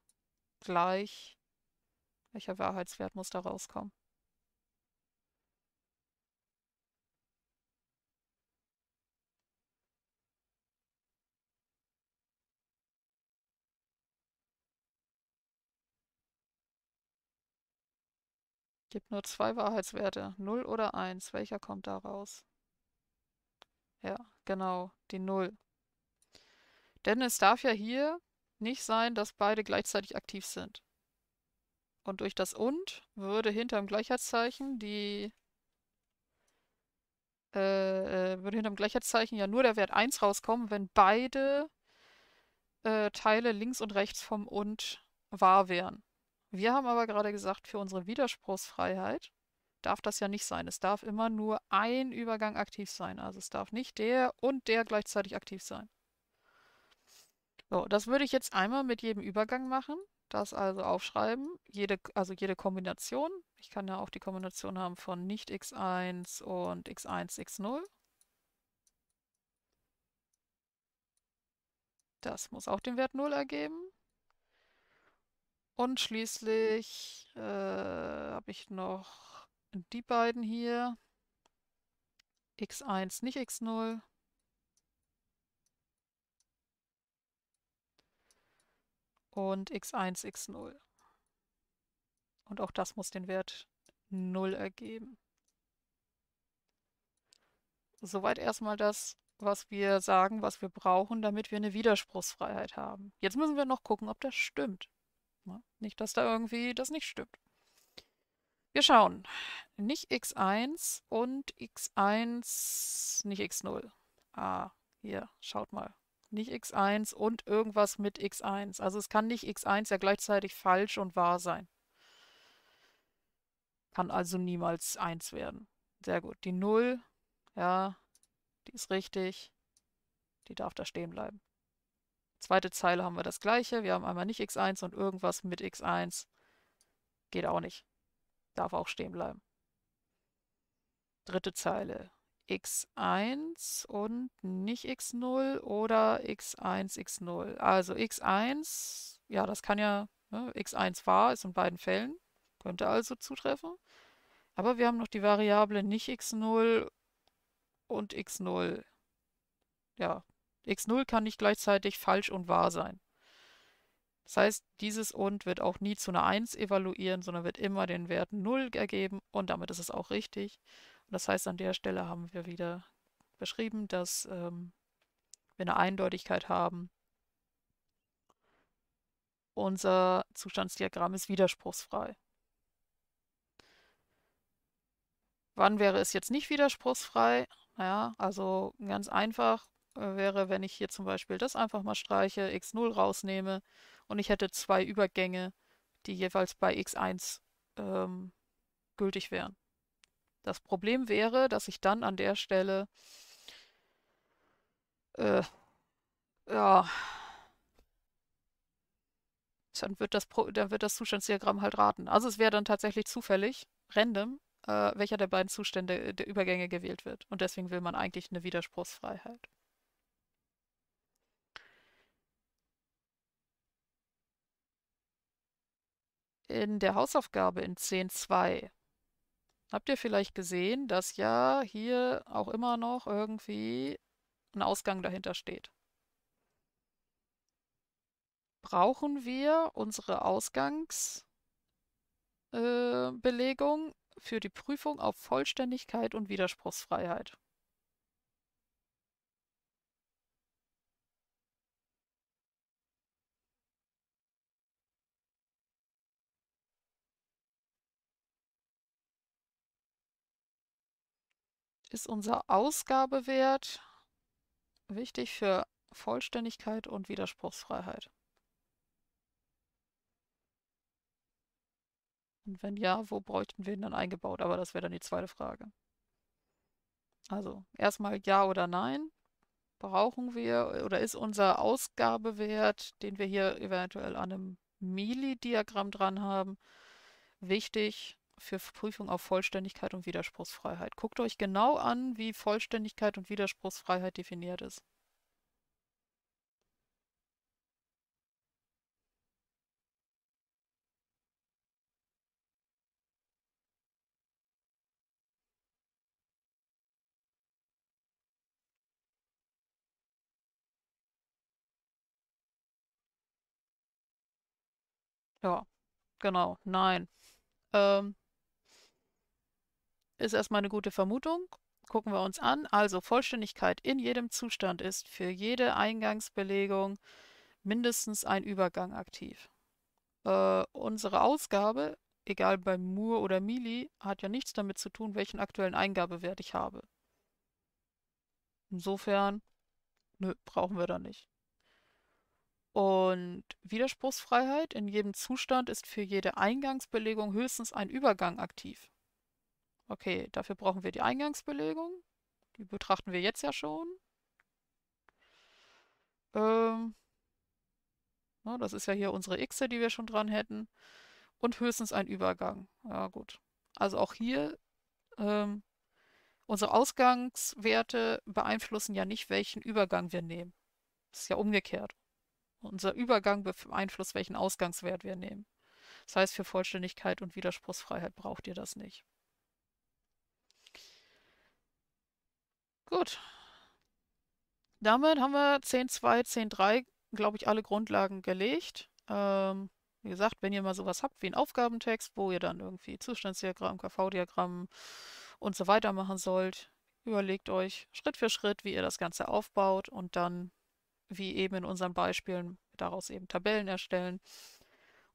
gleich. Welcher Wahrheitswert muss da rauskommen? Gibt nur zwei Wahrheitswerte, 0 oder 1. Welcher kommt da raus? Ja, genau, die 0. Denn es darf ja hier nicht sein, dass beide gleichzeitig aktiv sind. Und durch das und würde hinter dem Gleichheitszeichen die äh, äh würde hinter dem Gleichheitszeichen ja nur der Wert 1 rauskommen, wenn beide äh, Teile links und rechts vom und wahr wären. Wir haben aber gerade gesagt, für unsere Widerspruchsfreiheit darf das ja nicht sein. Es darf immer nur ein Übergang aktiv sein. Also es darf nicht der und der gleichzeitig aktiv sein. So, das würde ich jetzt einmal mit jedem Übergang machen. Das also aufschreiben. Jede, also jede Kombination. Ich kann ja auch die Kombination haben von nicht x1 und x1, x0. Das muss auch den Wert 0 ergeben. Und schließlich äh, habe ich noch die beiden hier. x1, nicht x0. Und x1, x0. Und auch das muss den Wert 0 ergeben. Soweit erstmal das, was wir sagen, was wir brauchen, damit wir eine Widerspruchsfreiheit haben. Jetzt müssen wir noch gucken, ob das stimmt. Ne? Nicht, dass da irgendwie das nicht stimmt. Wir schauen. Nicht x1 und x1, nicht x0. Ah, hier, schaut mal. Nicht x1 und irgendwas mit x1. Also es kann nicht x1 ja gleichzeitig falsch und wahr sein. Kann also niemals 1 werden. Sehr gut. Die 0, ja, die ist richtig. Die darf da stehen bleiben. Zweite Zeile haben wir das gleiche. Wir haben einmal nicht x1 und irgendwas mit x1. Geht auch nicht. Darf auch stehen bleiben. Dritte Zeile. x1 und nicht x0 oder x1, x0. Also x1, ja, das kann ja, ne, x1 war, ist in beiden Fällen, könnte also zutreffen. Aber wir haben noch die Variable nicht x0 und x0. Ja, x0 kann nicht gleichzeitig falsch und wahr sein. Das heißt, dieses und wird auch nie zu einer 1 evaluieren, sondern wird immer den Wert 0 ergeben und damit ist es auch richtig. Und das heißt, an der Stelle haben wir wieder beschrieben, dass ähm, wir eine Eindeutigkeit haben. Unser Zustandsdiagramm ist widerspruchsfrei. Wann wäre es jetzt nicht widerspruchsfrei? Naja, also ganz einfach, äh, wäre, wenn ich hier zum Beispiel das einfach mal streiche, x0 rausnehme und ich hätte zwei Übergänge, die jeweils bei x1 ähm, gültig wären. Das Problem wäre, dass ich dann an der Stelle äh, ja, dann wird, das, dann wird das Zustandsdiagramm halt raten. Also es wäre dann tatsächlich zufällig, random, äh, welcher der beiden Zustände der Übergänge gewählt wird. Und deswegen will man eigentlich eine Widerspruchsfreiheit. in der Hausaufgabe in 10.2 habt ihr vielleicht gesehen, dass ja hier auch immer noch irgendwie ein Ausgang dahinter steht. Brauchen wir unsere Ausgangsbelegung äh, für die Prüfung auf Vollständigkeit und Widerspruchsfreiheit? ist unser Ausgabewert wichtig für Vollständigkeit und Widerspruchsfreiheit. Und wenn ja, wo bräuchten wir ihn dann eingebaut? Aber das wäre dann die zweite Frage. Also erstmal ja oder nein. Brauchen wir äh, oder ist unser Ausgabewert, den wir hier eventuell an einem Mili-Diagramm dran haben, wichtig für Prüfung auf Vollständigkeit und Widerspruchsfreiheit. Guckt euch genau an, wie Vollständigkeit und Widerspruchsfreiheit definiert ist. Ja, genau, nein. Ähm, ist erstmal eine gute Vermutung. Gucken wir uns an. Also Vollständigkeit in jedem Zustand ist für jede Eingangsbelegung mindestens ein Übergang aktiv. Äh, unsere Ausgabe, egal bei Moore oder Mili, hat ja nichts damit zu tun, welchen aktuellen Eingabewert ich habe. Insofern, nö, brauchen wir da nicht. Und Widerspruchsfreiheit in jedem Zustand ist für jede Eingangsbelegung höchstens ein Übergang aktiv. Okay, dafür brauchen wir die Eingangsbelegung. Die betrachten wir jetzt ja schon. Ähm, ne, das ist ja hier unsere X, die wir schon dran hätten. Und höchstens ein Übergang. Ja, gut. Also auch hier, ähm, unsere Ausgangswerte beeinflussen ja nicht, welchen Übergang wir nehmen. Das ist ja umgekehrt. Unser Übergang beeinflusst, welchen Ausgangswert wir nehmen. Das heißt, für Vollständigkeit und Widerspruchsfreiheit braucht ihr das nicht. Gut. Damit haben wir 10.2, 10.3, glaube ich, alle Grundlagen gelegt. Ähm, wie gesagt, wenn ihr mal sowas habt wie einen Aufgabentext, wo ihr dann irgendwie Zustandsdiagramm, KV-Diagramm und so weiter machen sollt, überlegt euch Schritt für Schritt, wie ihr das Ganze aufbaut und dann, wie eben in unseren Beispielen, daraus eben Tabellen erstellen.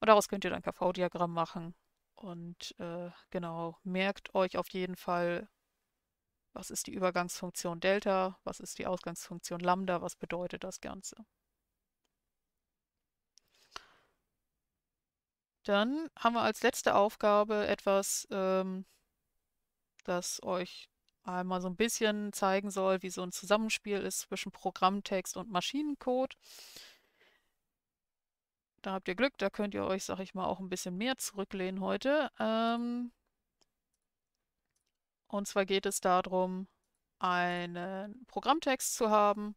Und daraus könnt ihr dann KV-Diagramm machen. Und äh, genau, merkt euch auf jeden Fall was ist die Übergangsfunktion Delta? Was ist die Ausgangsfunktion Lambda? Was bedeutet das Ganze? Dann haben wir als letzte Aufgabe etwas, ähm, das euch einmal so ein bisschen zeigen soll, wie so ein Zusammenspiel ist zwischen Programmtext und Maschinencode. Da habt ihr Glück, da könnt ihr euch, sag ich mal, auch ein bisschen mehr zurücklehnen heute. Ähm, und zwar geht es darum, einen Programmtext zu haben.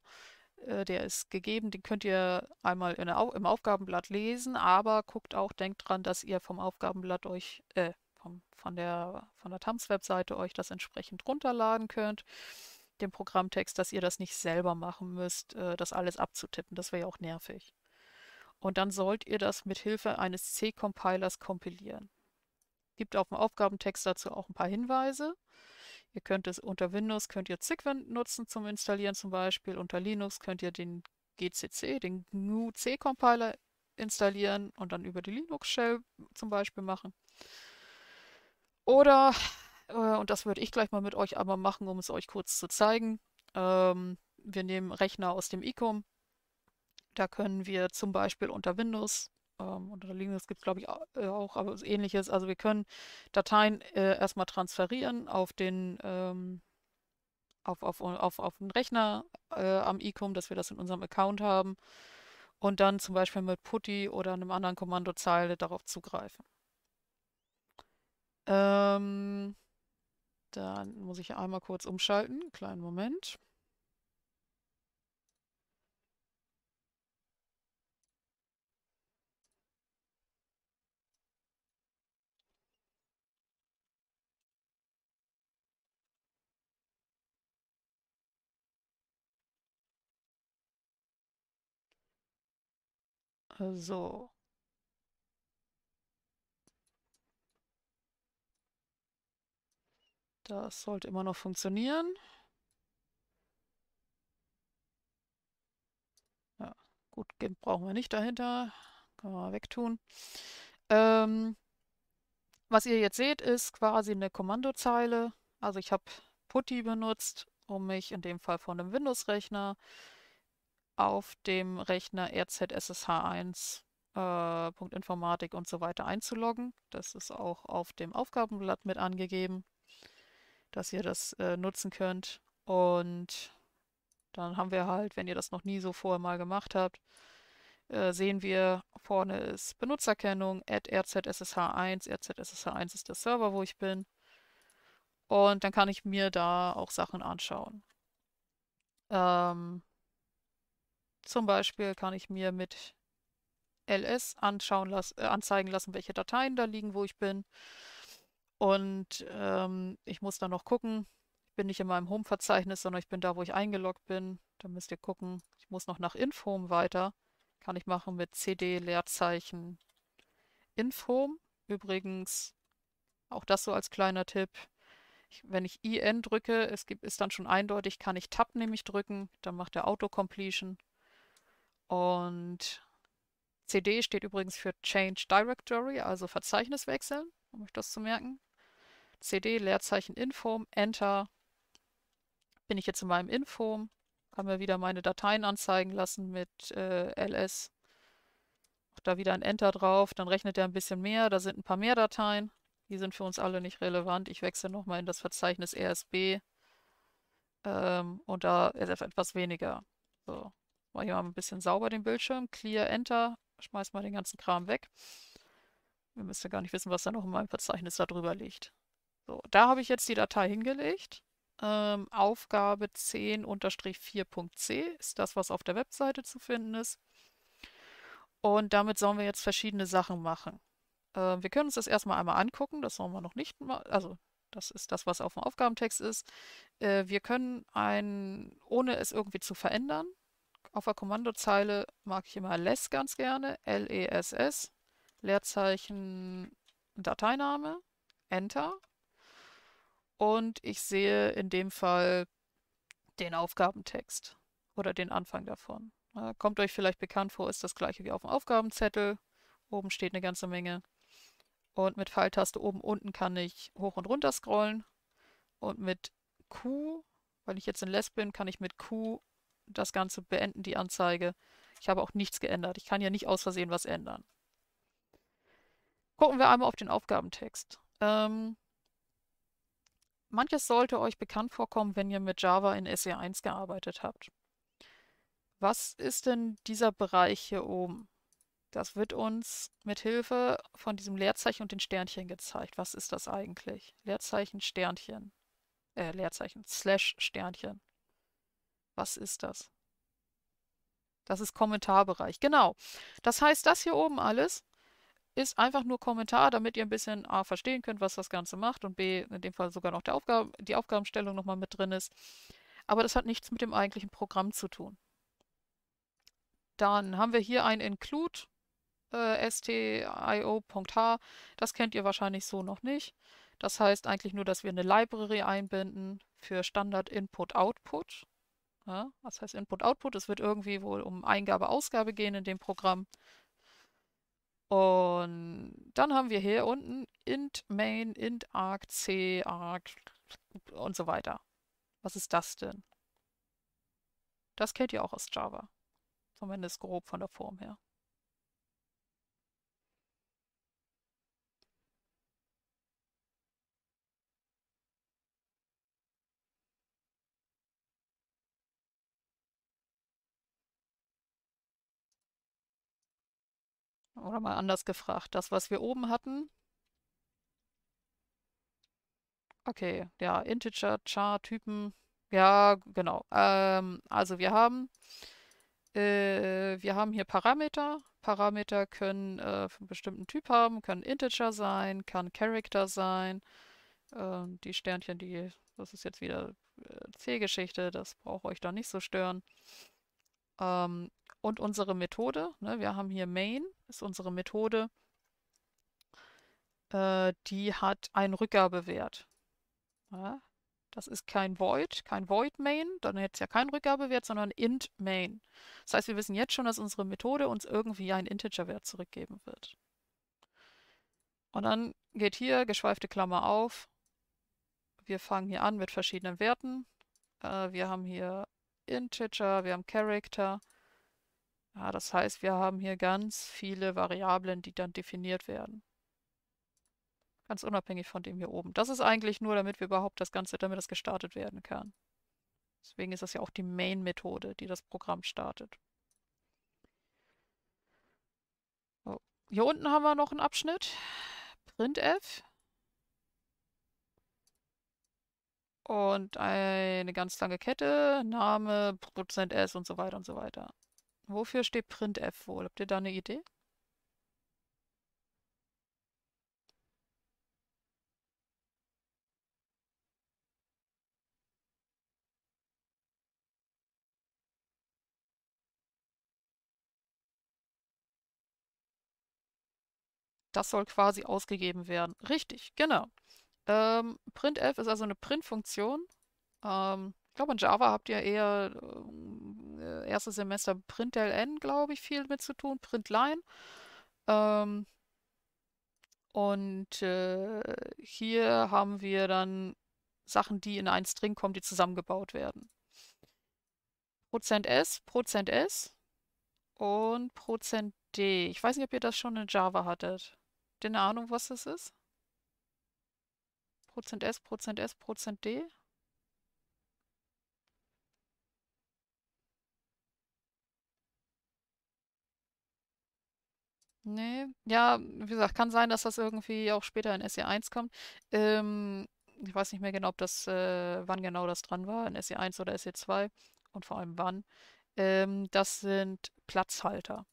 Äh, der ist gegeben, den könnt ihr einmal Au im Aufgabenblatt lesen, aber guckt auch, denkt dran, dass ihr vom Aufgabenblatt euch, äh, vom, von der, von der TAMS-Webseite euch das entsprechend runterladen könnt, den Programmtext, dass ihr das nicht selber machen müsst, äh, das alles abzutippen, das wäre ja auch nervig. Und dann sollt ihr das mit Hilfe eines C-Compilers kompilieren. Gibt auf dem Aufgabentext dazu auch ein paar Hinweise. Ihr könnt es unter Windows könnt ihr Zigwind nutzen zum Installieren zum Beispiel. Unter Linux könnt ihr den GCC, den GNU C Compiler installieren und dann über die Linux Shell zum Beispiel machen. Oder, äh, und das würde ich gleich mal mit euch einmal machen, um es euch kurz zu zeigen. Ähm, wir nehmen Rechner aus dem ICOM. Da können wir zum Beispiel unter Windows ähm, unter Linux gibt es, glaube ich, äh, auch, aber ähnliches. Also wir können Dateien äh, erstmal transferieren auf den ähm, auf, auf, auf, auf den Rechner äh, am ICOM, dass wir das in unserem Account haben und dann zum Beispiel mit PuTTY oder einem anderen Kommandozeile darauf zugreifen. Ähm, dann muss ich einmal kurz umschalten. Kleinen Moment. So. Das sollte immer noch funktionieren. Ja, gut, GIMP brauchen wir nicht dahinter. Können wir mal wegtun. Ähm, was ihr jetzt seht, ist quasi eine Kommandozeile. Also ich habe PuTTY benutzt, um mich in dem Fall von einem Windows-Rechner auf dem Rechner rzssh1.informatik äh, und so weiter einzuloggen. Das ist auch auf dem Aufgabenblatt mit angegeben, dass ihr das äh, nutzen könnt. Und dann haben wir halt, wenn ihr das noch nie so vorher mal gemacht habt, äh, sehen wir, vorne ist Benutzerkennung, at rzssh1, rzssh1 ist der Server, wo ich bin. Und dann kann ich mir da auch Sachen anschauen. Ähm, zum Beispiel kann ich mir mit ls anschauen las äh, anzeigen lassen, welche Dateien da liegen, wo ich bin. Und ähm, ich muss dann noch gucken. Ich bin nicht in meinem Home-Verzeichnis, sondern ich bin da, wo ich eingeloggt bin. Da müsst ihr gucken. Ich muss noch nach Infom weiter. Kann ich machen mit cd Leerzeichen Infom. Übrigens, auch das so als kleiner Tipp. Ich, wenn ich IN drücke, es gibt, ist dann schon eindeutig, kann ich Tab nämlich drücken, dann macht der Auto-Completion. Und CD steht übrigens für Change Directory, also Verzeichnis wechseln, um euch das zu merken. CD, Leerzeichen Inform, Enter. Bin ich jetzt in meinem Inform, kann mir wieder meine Dateien anzeigen lassen mit äh, ls. Auch da wieder ein Enter drauf, dann rechnet er ein bisschen mehr, da sind ein paar mehr Dateien. Die sind für uns alle nicht relevant. Ich wechsle nochmal in das Verzeichnis RSB ähm, und da ist etwas weniger. So, Mal hier mal ein bisschen sauber den Bildschirm. Clear, Enter. Schmeiß mal den ganzen Kram weg. Wir müssen ja gar nicht wissen, was da noch in meinem Verzeichnis da drüber liegt. So, da habe ich jetzt die Datei hingelegt. Ähm, Aufgabe 10-4.c ist das, was auf der Webseite zu finden ist. Und damit sollen wir jetzt verschiedene Sachen machen. Ähm, wir können uns das erstmal einmal angucken. Das sollen wir noch nicht machen. Also, das ist das, was auf dem Aufgabentext ist. Äh, wir können ein, ohne es irgendwie zu verändern, auf der Kommandozeile mag ich immer less ganz gerne, L-E-S-S, Leerzeichen, Dateiname, Enter. Und ich sehe in dem Fall den Aufgabentext oder den Anfang davon. Kommt euch vielleicht bekannt vor, ist das gleiche wie auf dem Aufgabenzettel. Oben steht eine ganze Menge. Und mit Pfeiltaste oben unten kann ich hoch und runter scrollen. Und mit Q, weil ich jetzt in Les bin, kann ich mit Q das Ganze beenden, die Anzeige. Ich habe auch nichts geändert. Ich kann ja nicht aus Versehen was ändern. Gucken wir einmal auf den Aufgabentext. Ähm, manches sollte euch bekannt vorkommen, wenn ihr mit Java in SE1 gearbeitet habt. Was ist denn dieser Bereich hier oben? Das wird uns mit Hilfe von diesem Leerzeichen und den Sternchen gezeigt. Was ist das eigentlich? Leerzeichen, Sternchen. Äh, Leerzeichen, Slash, Sternchen. Was ist das? Das ist Kommentarbereich. Genau. Das heißt, das hier oben alles ist einfach nur Kommentar, damit ihr ein bisschen A verstehen könnt, was das Ganze macht und B, in dem Fall sogar noch der Aufgabe, die Aufgabenstellung nochmal mit drin ist. Aber das hat nichts mit dem eigentlichen Programm zu tun. Dann haben wir hier ein Include stio.h. Äh, das kennt ihr wahrscheinlich so noch nicht. Das heißt eigentlich nur, dass wir eine Library einbinden für Standard Input-Output. Ja, was heißt Input-Output? Es wird irgendwie wohl um Eingabe-Ausgabe gehen in dem Programm. Und dann haben wir hier unten int main, int arg, c arg und so weiter. Was ist das denn? Das kennt ihr auch aus Java. Zumindest grob von der Form her. Oder mal anders gefragt, das, was wir oben hatten. Okay, ja, Integer, Char, Typen. Ja, genau. Ähm, also wir haben, äh, wir haben hier Parameter. Parameter können äh, einen bestimmten Typ haben, können Integer sein, kann Character sein. Äh, die Sternchen, die, das ist jetzt wieder äh, C-Geschichte, das braucht euch da nicht so stören. Ähm, und unsere Methode, ne, wir haben hier main ist unsere Methode. Äh, die hat einen Rückgabewert. Ja, das ist kein Void, kein Void Main, dann hätte es ja keinen Rückgabewert, sondern Int Main. Das heißt, wir wissen jetzt schon, dass unsere Methode uns irgendwie einen Integerwert zurückgeben wird. Und dann geht hier geschweifte Klammer auf. Wir fangen hier an mit verschiedenen Werten. Äh, wir haben hier Integer, wir haben Character. Ja, das heißt, wir haben hier ganz viele Variablen, die dann definiert werden. Ganz unabhängig von dem hier oben. Das ist eigentlich nur, damit wir überhaupt das Ganze, damit das gestartet werden kann. Deswegen ist das ja auch die Main-Methode, die das Programm startet. So. Hier unten haben wir noch einen Abschnitt. Printf. Und eine ganz lange Kette, Name, Prozent %s und so weiter und so weiter. Wofür steht printf wohl? Habt ihr da eine Idee? Das soll quasi ausgegeben werden. Richtig, genau. Ähm, printf ist also eine Printfunktion. Ähm, ich glaube, in Java habt ihr eher äh, erstes Semester println, glaube ich, viel mit zu tun, println. Ähm, und äh, hier haben wir dann Sachen, die in einen String kommen, die zusammengebaut werden. Prozent %s, Prozent %s und Prozent %d. Ich weiß nicht, ob ihr das schon in Java hattet. Habt ihr eine Ahnung, was das ist? Prozent %s, Prozent %s, Prozent %d? Nee, ja, wie gesagt, kann sein, dass das irgendwie auch später in SE1 kommt. Ähm, ich weiß nicht mehr genau, ob das, äh, wann genau das dran war, in SE1 oder SE2 und vor allem wann. Ähm, das sind Platzhalter.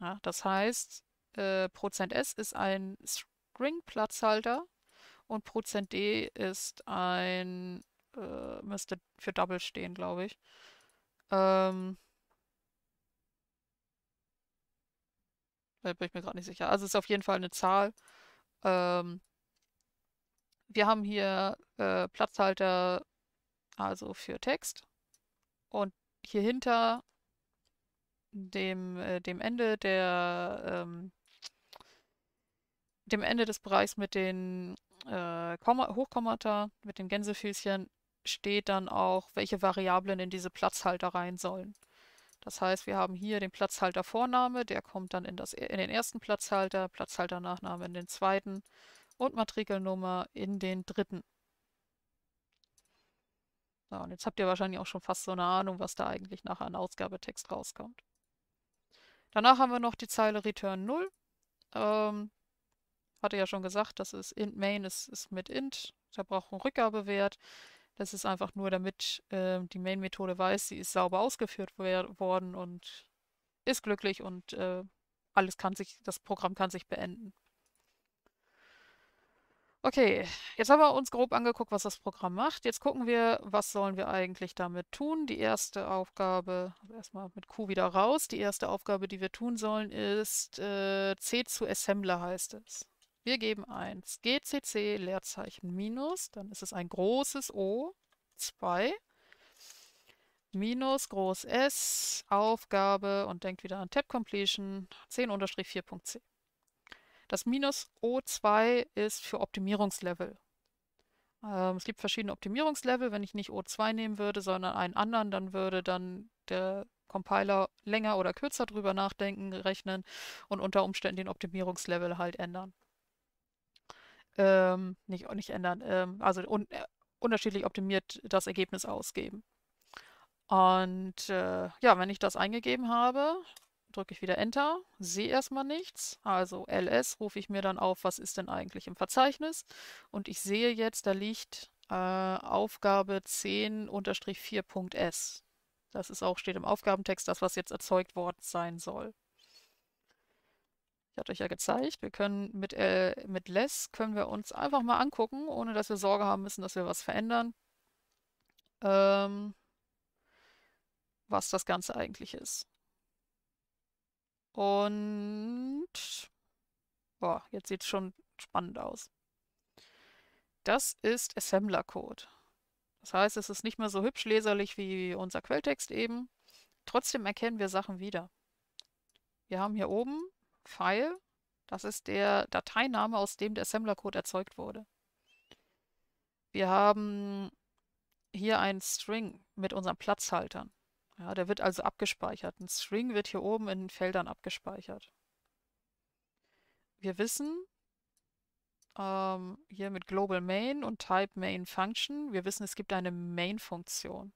Ja, das heißt, äh, Prozent %S ist ein String-Platzhalter und Prozent %D ist ein, äh, müsste für Double stehen, glaube ich. Ähm, Da Bin ich mir gerade nicht sicher. Also es ist auf jeden Fall eine Zahl. Ähm, wir haben hier äh, Platzhalter, also für Text. Und hier hinter dem, äh, dem Ende der ähm, dem Ende des Bereichs mit den äh, Hochkommata, mit den Gänsefüßchen, steht dann auch, welche Variablen in diese Platzhalter rein sollen. Das heißt, wir haben hier den Platzhalter Vorname, der kommt dann in, das, e, in den ersten Platzhalter, Platzhalter Nachname in den zweiten und Matrikelnummer in den dritten. So, und jetzt habt ihr wahrscheinlich auch schon fast so eine Ahnung, was da eigentlich nachher an Ausgabetext rauskommt. Danach haben wir noch die Zeile Return 0. Ähm, hatte ja schon gesagt, das ist int main, ist, ist mit int, da braucht man Rückgabewert. Das ist einfach nur, damit äh, die Main-Methode weiß, sie ist sauber ausgeführt worden und ist glücklich und äh, alles kann sich, das Programm kann sich beenden. Okay, jetzt haben wir uns grob angeguckt, was das Programm macht. Jetzt gucken wir, was sollen wir eigentlich damit tun. Die erste Aufgabe, also erstmal mit Q wieder raus, die erste Aufgabe, die wir tun sollen, ist äh, C zu Assembler heißt es. Wir geben 1 GCC Leerzeichen minus, dann ist es ein großes O, 2, minus groß S, Aufgabe und denkt wieder an Tab Completion 10-4.c. Das minus O2 ist für Optimierungslevel. Ähm, es gibt verschiedene Optimierungslevel. Wenn ich nicht O2 nehmen würde, sondern einen anderen, dann würde dann der Compiler länger oder kürzer drüber nachdenken, rechnen und unter Umständen den Optimierungslevel halt ändern ähm, nicht, nicht ändern, ähm, also un äh, unterschiedlich optimiert das Ergebnis ausgeben. Und äh, ja, wenn ich das eingegeben habe, drücke ich wieder Enter, sehe erstmal nichts. Also ls rufe ich mir dann auf, was ist denn eigentlich im Verzeichnis. Und ich sehe jetzt, da liegt äh, Aufgabe 10-4.s. Das ist auch, steht im Aufgabentext, das, was jetzt erzeugt worden sein soll. Ich hatte euch ja gezeigt, wir können mit, äh, mit less können wir uns einfach mal angucken, ohne dass wir Sorge haben müssen, dass wir was verändern, ähm, was das Ganze eigentlich ist. Und boah, jetzt sieht es schon spannend aus. Das ist Assembler-Code. Das heißt, es ist nicht mehr so hübsch leserlich wie unser Quelltext eben. Trotzdem erkennen wir Sachen wieder. Wir haben hier oben File, das ist der Dateiname, aus dem der Assembler-Code erzeugt wurde. Wir haben hier einen String mit unseren Platzhaltern. Ja, der wird also abgespeichert. Ein String wird hier oben in den Feldern abgespeichert. Wir wissen ähm, hier mit Global Main und Type Main Function, wir wissen, es gibt eine Main-Funktion.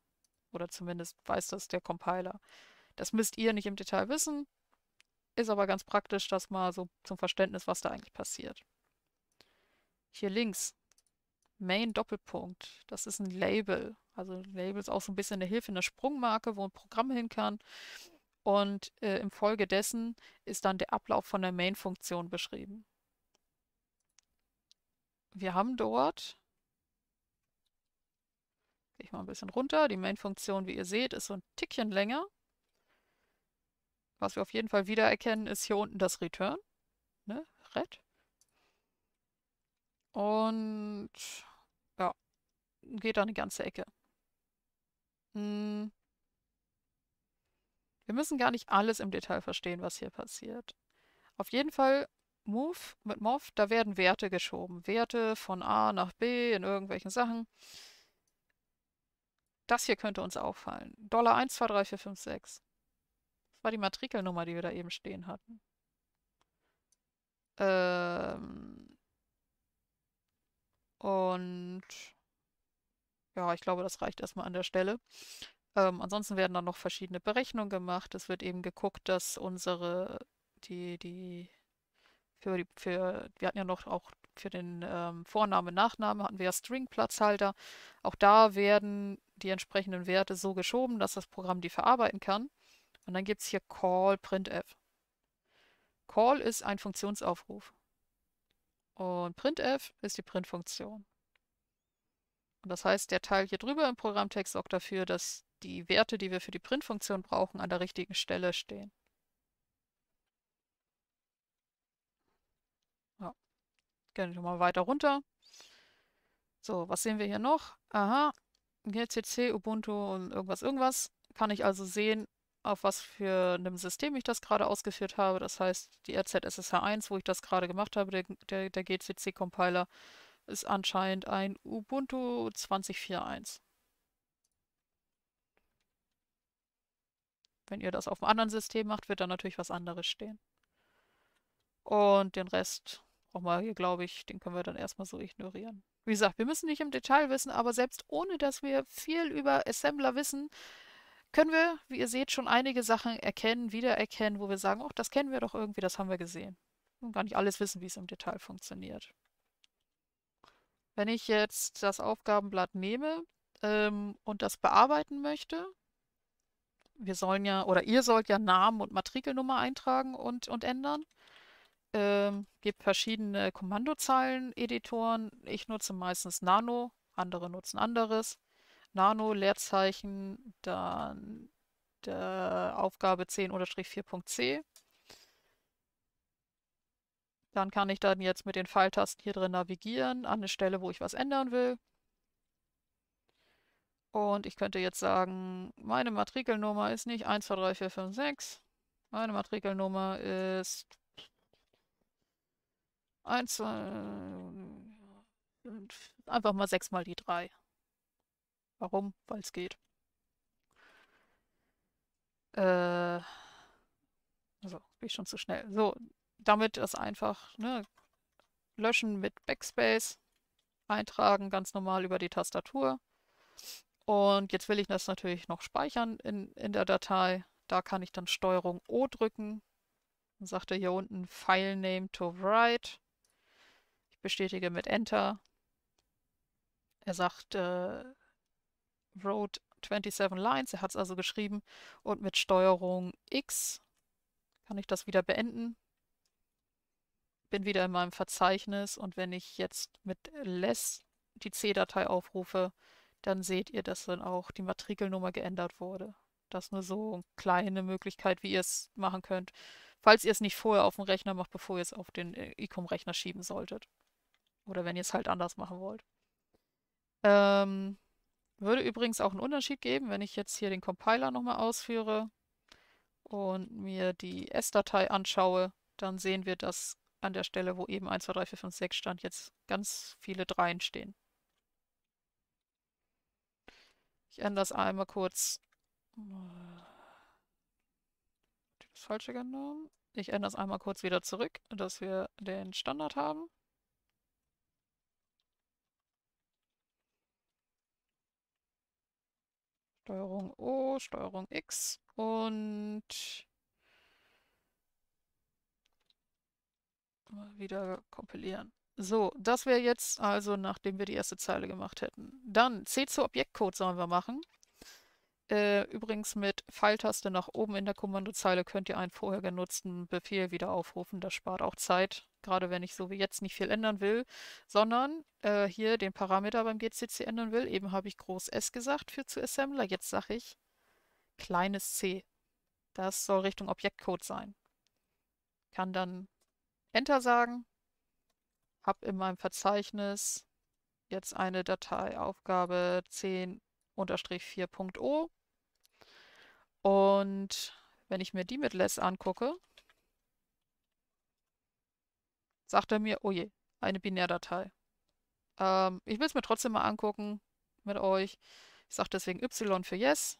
Oder zumindest weiß das der Compiler. Das müsst ihr nicht im Detail wissen. Ist aber ganz praktisch, das mal so zum Verständnis, was da eigentlich passiert. Hier links, Main Doppelpunkt, das ist ein Label. Also ein Label ist auch so ein bisschen eine Hilfe in der Sprungmarke, wo ein Programm hin kann. Und äh, im ist dann der Ablauf von der Main-Funktion beschrieben. Wir haben dort, gehe ich mal ein bisschen runter, die Main-Funktion, wie ihr seht, ist so ein Tickchen länger. Was wir auf jeden Fall wiedererkennen, ist hier unten das Return. Ne? Red. Und ja, geht da eine ganze Ecke. Hm. Wir müssen gar nicht alles im Detail verstehen, was hier passiert. Auf jeden Fall Move mit Mov, da werden Werte geschoben. Werte von A nach B in irgendwelchen Sachen. Das hier könnte uns auffallen. Dollar 1, 2, 3, 4, 5, 6 war die Matrikelnummer, die wir da eben stehen hatten. Ähm und ja, ich glaube, das reicht erstmal an der Stelle. Ähm, ansonsten werden dann noch verschiedene Berechnungen gemacht. Es wird eben geguckt, dass unsere, die, die, für die, für, wir hatten ja noch auch für den ähm, Vorname, Nachname hatten wir ja Stringplatzhalter. Auch da werden die entsprechenden Werte so geschoben, dass das Programm die verarbeiten kann. Und dann gibt es hier call printf. Call ist ein Funktionsaufruf. Und printf ist die Printfunktion. Und das heißt, der Teil hier drüber im Programmtext sorgt dafür, dass die Werte, die wir für die Printfunktion brauchen, an der richtigen Stelle stehen. Ja. Gehen wir mal weiter runter. So, was sehen wir hier noch? Aha, GCC, Ubuntu und irgendwas, irgendwas. Kann ich also sehen, auf was für einem System ich das gerade ausgeführt habe. Das heißt, die RZSSH1, wo ich das gerade gemacht habe, der, der, der GCC-Compiler, ist anscheinend ein Ubuntu 20.4.1. Wenn ihr das auf einem anderen System macht, wird da natürlich was anderes stehen. Und den Rest auch mal hier, glaube ich, den können wir dann erstmal so ignorieren. Wie gesagt, wir müssen nicht im Detail wissen, aber selbst ohne, dass wir viel über Assembler wissen, können wir, wie ihr seht, schon einige Sachen erkennen, wiedererkennen, wo wir sagen, oh, das kennen wir doch irgendwie, das haben wir gesehen. Und gar nicht alles wissen, wie es im Detail funktioniert. Wenn ich jetzt das Aufgabenblatt nehme ähm, und das bearbeiten möchte, wir sollen ja, oder ihr sollt ja Namen und Matrikelnummer eintragen und, und ändern. Ähm, gibt verschiedene Kommandozeilen-Editoren. Ich nutze meistens Nano, andere nutzen anderes. Nano, Leerzeichen, dann der Aufgabe 10-4.c. Dann kann ich dann jetzt mit den Pfeiltasten hier drin navigieren, an eine Stelle, wo ich was ändern will. Und ich könnte jetzt sagen, meine Matrikelnummer ist nicht 1, 2, 3, 4, 5, 6. Meine Matrikelnummer ist 1, 2, einfach mal 6 mal die 3. Warum? Weil es geht. Äh, also, bin ich schon zu schnell. So, damit ist einfach ne, löschen mit Backspace, eintragen ganz normal über die Tastatur. Und jetzt will ich das natürlich noch speichern in, in der Datei. Da kann ich dann Steuerung O drücken. Dann sagt er hier unten File Name to Write. Ich bestätige mit Enter. Er sagt, äh, wrote 27 lines. Er hat es also geschrieben. Und mit Steuerung X kann ich das wieder beenden. Bin wieder in meinem Verzeichnis und wenn ich jetzt mit less die C-Datei aufrufe, dann seht ihr, dass dann auch die Matrikelnummer geändert wurde. Das ist nur so eine kleine Möglichkeit, wie ihr es machen könnt, falls ihr es nicht vorher auf dem Rechner macht, bevor ihr es auf den äh, ICOM-Rechner schieben solltet. Oder wenn ihr es halt anders machen wollt. Ähm, würde übrigens auch einen Unterschied geben, wenn ich jetzt hier den Compiler nochmal ausführe und mir die S-Datei anschaue, dann sehen wir, dass an der Stelle, wo eben 1, 2, 3, 4, 5, 6 stand, jetzt ganz viele Dreien stehen. Ich ändere das einmal kurz. Das falsche genommen. Ich ändere das einmal kurz wieder zurück, dass wir den Standard haben. Steuerung O, Steuerung X und wieder kompilieren. So, das wäre jetzt also, nachdem wir die erste Zeile gemacht hätten. Dann C zu Objektcode sollen wir machen. Äh, übrigens mit Pfeiltaste nach oben in der Kommandozeile könnt ihr einen vorher genutzten Befehl wieder aufrufen. Das spart auch Zeit, gerade wenn ich so wie jetzt nicht viel ändern will, sondern äh, hier den Parameter beim GCC ändern will. Eben habe ich groß S gesagt für zu Assembler, jetzt sage ich kleines c. Das soll Richtung Objektcode sein. Kann dann Enter sagen, habe in meinem Verzeichnis jetzt eine Dateiaufgabe 10 4.0 und wenn ich mir die mit Less angucke, sagt er mir, oh je, eine Binärdatei. Ähm, ich will es mir trotzdem mal angucken mit euch. Ich sage deswegen Y für Yes.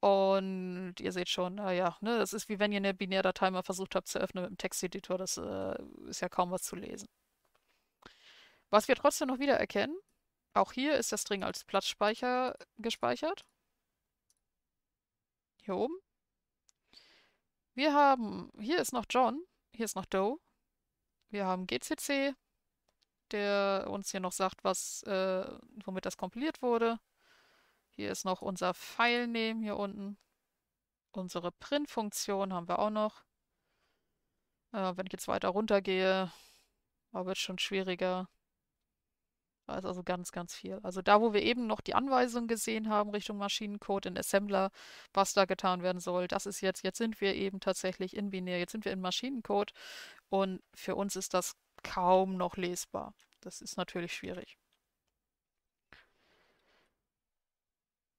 Und ihr seht schon, naja, ne, das ist wie wenn ihr eine Binärdatei mal versucht habt zu öffnen mit dem Texteditor. Das äh, ist ja kaum was zu lesen. Was wir trotzdem noch wiedererkennen, auch hier ist der String als Platzspeicher gespeichert. Hier oben. Wir haben, hier ist noch John, hier ist noch Doe. Wir haben GCC, der uns hier noch sagt, was, äh, womit das kompiliert wurde. Hier ist noch unser File-Name hier unten. Unsere Print-Funktion haben wir auch noch. Äh, wenn ich jetzt weiter runter gehe, wird es schon schwieriger. Da ist also ganz, ganz viel. Also da, wo wir eben noch die Anweisung gesehen haben Richtung Maschinencode in Assembler, was da getan werden soll, das ist jetzt, jetzt sind wir eben tatsächlich in Binär, jetzt sind wir in Maschinencode und für uns ist das kaum noch lesbar. Das ist natürlich schwierig.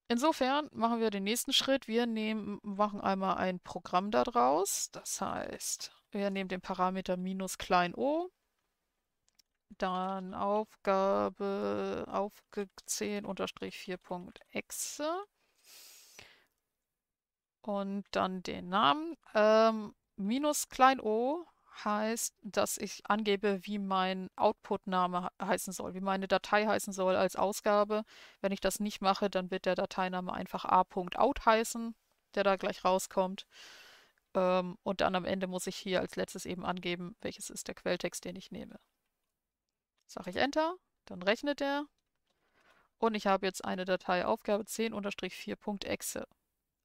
Insofern machen wir den nächsten Schritt. Wir nehmen, machen einmal ein Programm daraus. Das heißt, wir nehmen den Parameter minus klein o dann Aufgabe auf unterstrich 4exe und dann den Namen. Ähm, minus klein o heißt, dass ich angebe, wie mein Output-Name heißen soll, wie meine Datei heißen soll als Ausgabe. Wenn ich das nicht mache, dann wird der Dateiname einfach a.out heißen, der da gleich rauskommt. Ähm, und dann am Ende muss ich hier als letztes eben angeben, welches ist der Quelltext, den ich nehme. Sage ich Enter, dann rechnet er. Und ich habe jetzt eine Datei Aufgabe 10-4.exe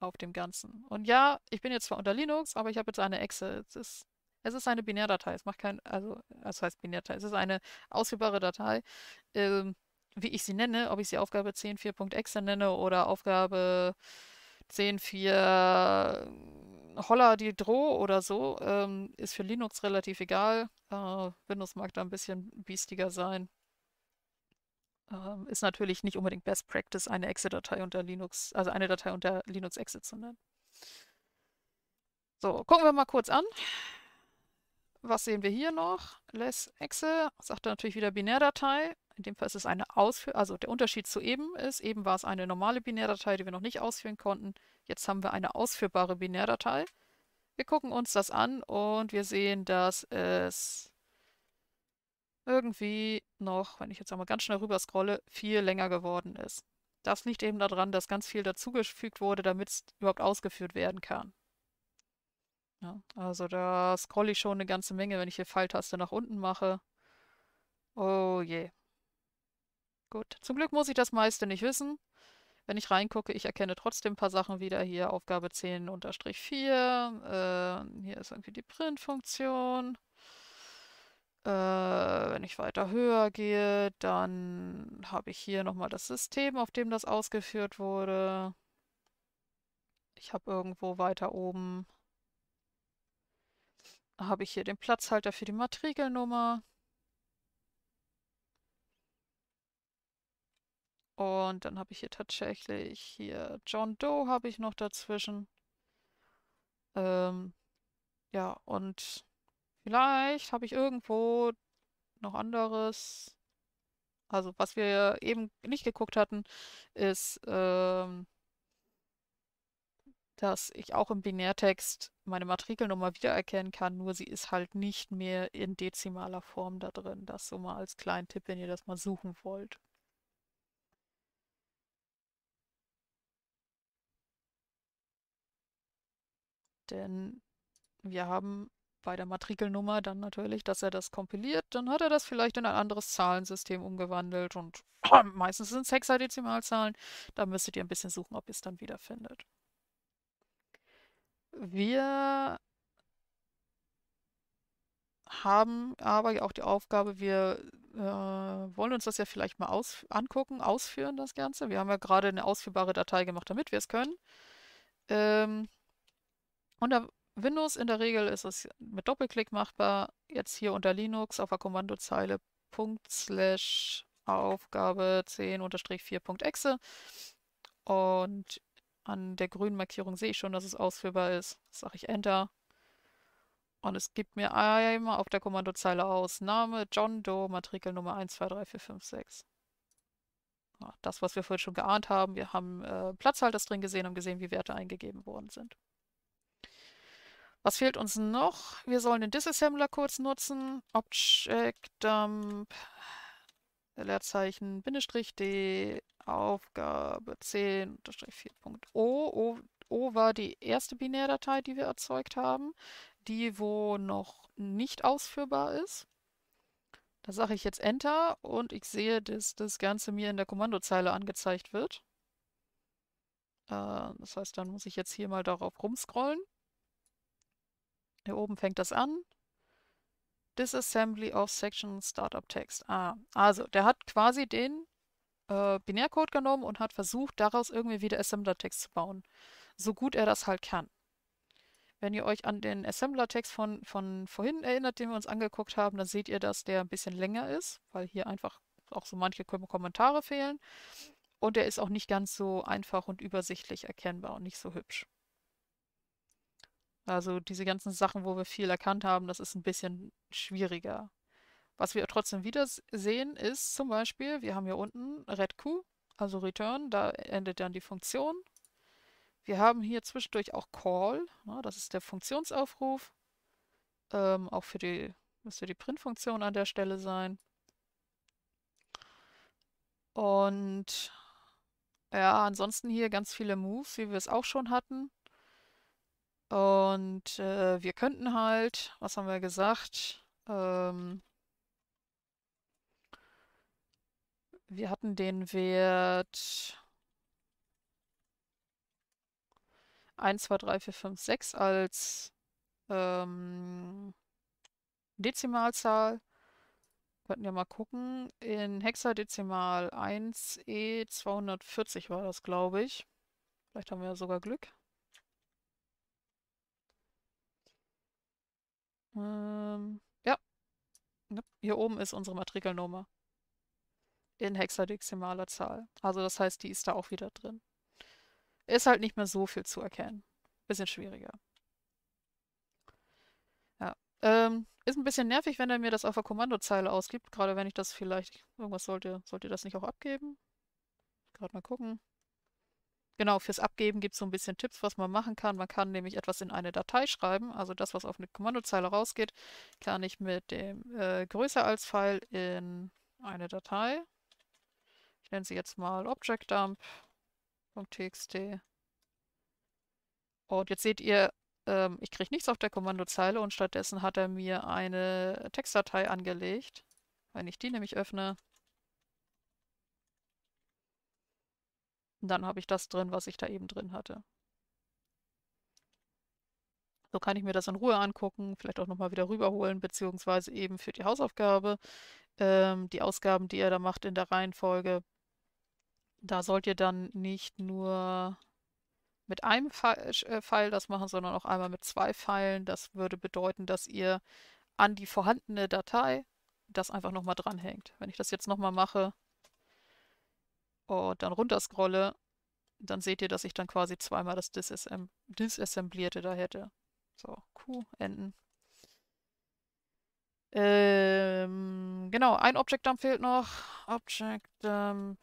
auf dem Ganzen. Und ja, ich bin jetzt zwar unter Linux, aber ich habe jetzt eine Exe. Es ist, es ist eine Binärdatei. Es macht kein, also, es heißt Binärdatei. Es ist eine ausführbare Datei. Ähm, wie ich sie nenne, ob ich sie Aufgabe 10.4.exe nenne oder Aufgabe 10.4 Holla die Droh oder so ähm, ist für Linux relativ egal. Äh, Windows mag da ein bisschen biestiger sein. Ähm, ist natürlich nicht unbedingt Best Practice, eine Exe-Datei unter Linux, also eine Datei unter Linux Exe zu nennen. So, gucken wir mal kurz an. Was sehen wir hier noch? Less Exe, sagt natürlich wieder Binärdatei. In dem Fall ist es eine Ausführung, also der Unterschied zu eben ist, eben war es eine normale Binärdatei, die wir noch nicht ausführen konnten. Jetzt haben wir eine ausführbare Binärdatei. Wir gucken uns das an und wir sehen, dass es irgendwie noch, wenn ich jetzt einmal ganz schnell rüber scrolle, viel länger geworden ist. Das liegt eben daran, dass ganz viel dazugefügt wurde, damit es überhaupt ausgeführt werden kann. Ja, also da scrolle ich schon eine ganze Menge, wenn ich hier Pfeiltaste nach unten mache. Oh je. Gut, zum Glück muss ich das meiste nicht wissen. Wenn ich reingucke, ich erkenne trotzdem ein paar Sachen wieder. Hier Aufgabe 10-4. Äh, hier ist irgendwie die Print-Funktion. Äh, wenn ich weiter höher gehe, dann habe ich hier nochmal das System, auf dem das ausgeführt wurde. Ich habe irgendwo weiter oben, habe ich hier den Platzhalter für die Matrikelnummer. Und dann habe ich hier tatsächlich hier John Doe habe ich noch dazwischen. Ähm, ja, und vielleicht habe ich irgendwo noch anderes. Also was wir eben nicht geguckt hatten, ist, ähm, dass ich auch im Binärtext meine Matrikelnummer wiedererkennen kann, nur sie ist halt nicht mehr in dezimaler Form da drin. Das so mal als kleinen Tipp, wenn ihr das mal suchen wollt. Denn wir haben bei der Matrikelnummer dann natürlich, dass er das kompiliert, dann hat er das vielleicht in ein anderes Zahlensystem umgewandelt und meistens sind es Hexadezimalzahlen. Da müsstet ihr ein bisschen suchen, ob ihr es dann wiederfindet. Wir haben aber auch die Aufgabe, wir äh, wollen uns das ja vielleicht mal aus angucken, ausführen das Ganze. Wir haben ja gerade eine ausführbare Datei gemacht, damit wir es können. Ähm, unter Windows in der Regel ist es mit Doppelklick machbar. Jetzt hier unter Linux auf der Kommandozeile Punkt slash Aufgabe 10-4.exe. Und an der grünen Markierung sehe ich schon, dass es ausführbar ist. Sage ich Enter. Und es gibt mir einmal auf der Kommandozeile aus Name John Doe, Matrikelnummer 123456. Das, was wir vorhin schon geahnt haben, wir haben äh, Platzhalters drin gesehen und gesehen, wie Werte eingegeben worden sind. Was fehlt uns noch? Wir sollen den Disassembler kurz nutzen. Object Dump, Leerzeichen, Bindestrich D, Aufgabe 10-4.0. O, o war die erste Binärdatei, die wir erzeugt haben, die wo noch nicht ausführbar ist. Da sage ich jetzt Enter und ich sehe, dass das Ganze mir in der Kommandozeile angezeigt wird. Äh, das heißt, dann muss ich jetzt hier mal darauf rumscrollen. Hier oben fängt das an. Disassembly of Section Startup Text. Ah, also der hat quasi den äh, Binärcode genommen und hat versucht, daraus irgendwie wieder Assembler-Text zu bauen. So gut er das halt kann. Wenn ihr euch an den Assembler-Text von, von vorhin erinnert, den wir uns angeguckt haben, dann seht ihr, dass der ein bisschen länger ist, weil hier einfach auch so manche Kommentare fehlen. Und er ist auch nicht ganz so einfach und übersichtlich erkennbar und nicht so hübsch. Also diese ganzen Sachen, wo wir viel erkannt haben, das ist ein bisschen schwieriger. Was wir trotzdem wieder sehen, ist zum Beispiel, wir haben hier unten RedQ, also Return, da endet dann die Funktion. Wir haben hier zwischendurch auch Call, ne, das ist der Funktionsaufruf. Ähm, auch für die, müsste die Print-Funktion an der Stelle sein. Und ja, ansonsten hier ganz viele Moves, wie wir es auch schon hatten. Und äh, wir könnten halt, was haben wir gesagt? Ähm, wir hatten den Wert 1, 2, 3, 4, 5, 6 als ähm, Dezimalzahl. Könnten wir mal gucken. In Hexadezimal 1e240 e war das, glaube ich. Vielleicht haben wir ja sogar Glück. Ähm, ja. Hier oben ist unsere Matrikelnummer. In hexadezimaler Zahl. Also das heißt, die ist da auch wieder drin. Ist halt nicht mehr so viel zu erkennen. Bisschen schwieriger. Ja. Ähm, ist ein bisschen nervig, wenn er mir das auf der Kommandozeile ausgibt. Gerade wenn ich das vielleicht... Irgendwas sollte... Sollte das nicht auch abgeben? Gerade mal gucken genau, fürs Abgeben gibt es so ein bisschen Tipps, was man machen kann. Man kann nämlich etwas in eine Datei schreiben. Also das, was auf eine Kommandozeile rausgeht, kann ich mit dem äh, größer als Pfeil in eine Datei. Ich nenne sie jetzt mal objectdump.txt. Und jetzt seht ihr, ähm, ich kriege nichts auf der Kommandozeile und stattdessen hat er mir eine Textdatei angelegt. Wenn ich die nämlich öffne, Und dann habe ich das drin, was ich da eben drin hatte. So kann ich mir das in Ruhe angucken, vielleicht auch nochmal wieder rüberholen, beziehungsweise eben für die Hausaufgabe ähm, die Ausgaben, die ihr da macht in der Reihenfolge. Da sollt ihr dann nicht nur mit einem äh, äh, Pfeil das machen, sondern auch einmal mit zwei Pfeilen. Das würde bedeuten, dass ihr an die vorhandene Datei das einfach nochmal dranhängt. Wenn ich das jetzt nochmal mache, und dann runterscrolle, dann seht ihr, dass ich dann quasi zweimal das Disassem Disassemblierte da hätte. So, Q, Enden. Ähm, genau, ein Object-Dump fehlt noch. Object-Dump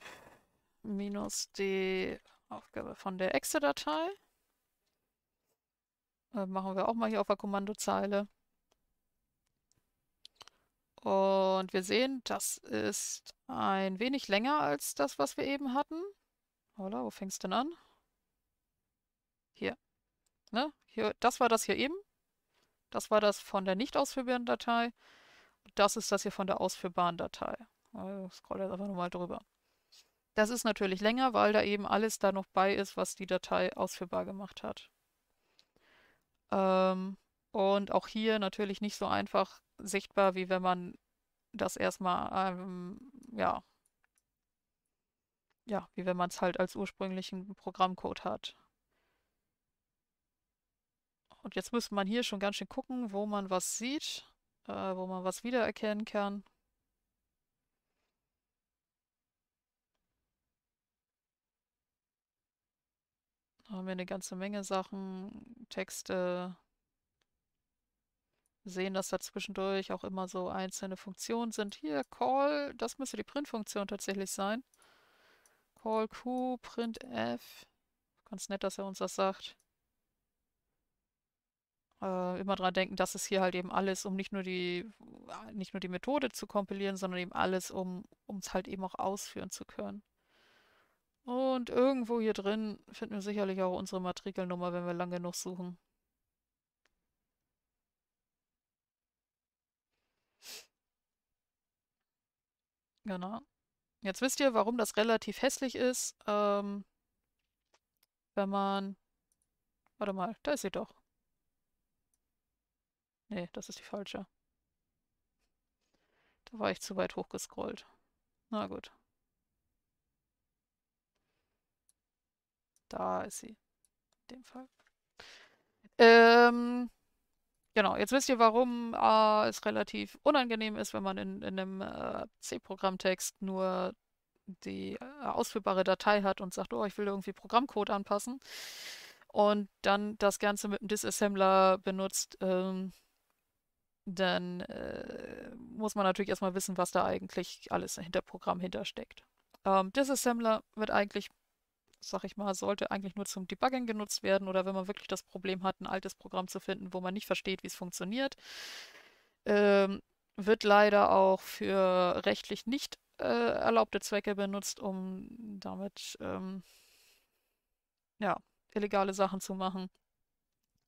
minus die Aufgabe von der excel datei äh, Machen wir auch mal hier auf der Kommandozeile. Und wir sehen, das ist ein wenig länger als das, was wir eben hatten. Oder, wo fängst du denn an? Hier. Ne? hier. Das war das hier eben. Das war das von der nicht ausführbaren Datei. Das ist das hier von der ausführbaren Datei. Also scroll jetzt einfach nochmal drüber. Das ist natürlich länger, weil da eben alles da noch bei ist, was die Datei ausführbar gemacht hat. Ähm, und auch hier natürlich nicht so einfach sichtbar, wie wenn man das erstmal, ähm, ja, ja, wie wenn man es halt als ursprünglichen Programmcode hat. Und jetzt müsste man hier schon ganz schön gucken, wo man was sieht, äh, wo man was wiedererkennen kann. Da haben wir eine ganze Menge Sachen, Texte, sehen, dass da zwischendurch auch immer so einzelne Funktionen sind. Hier, call, das müsste die Print-Funktion tatsächlich sein. Call Q, Print F. Ganz nett, dass er uns das sagt. Äh, immer dran denken, das ist hier halt eben alles, um nicht nur die, nicht nur die Methode zu kompilieren, sondern eben alles, um es halt eben auch ausführen zu können. Und irgendwo hier drin finden wir sicherlich auch unsere Matrikelnummer, wenn wir lang genug suchen. Genau. Jetzt wisst ihr, warum das relativ hässlich ist. Ähm, wenn man... Warte mal, da ist sie doch. Nee, das ist die falsche. Da war ich zu weit hochgescrollt. Na gut. Da ist sie. In dem Fall. Ähm, Genau, jetzt wisst ihr, warum äh, es relativ unangenehm ist, wenn man in, in einem äh, C-Programmtext nur die äh, ausführbare Datei hat und sagt, oh, ich will irgendwie Programmcode anpassen. Und dann das Ganze mit einem Disassembler benutzt, ähm, dann äh, muss man natürlich erstmal wissen, was da eigentlich alles hinter Programm hintersteckt. Ähm, Disassembler wird eigentlich sag ich mal, sollte eigentlich nur zum Debuggen genutzt werden oder wenn man wirklich das Problem hat, ein altes Programm zu finden, wo man nicht versteht, wie es funktioniert. Ähm, wird leider auch für rechtlich nicht äh, erlaubte Zwecke benutzt, um damit ähm, ja, illegale Sachen zu machen.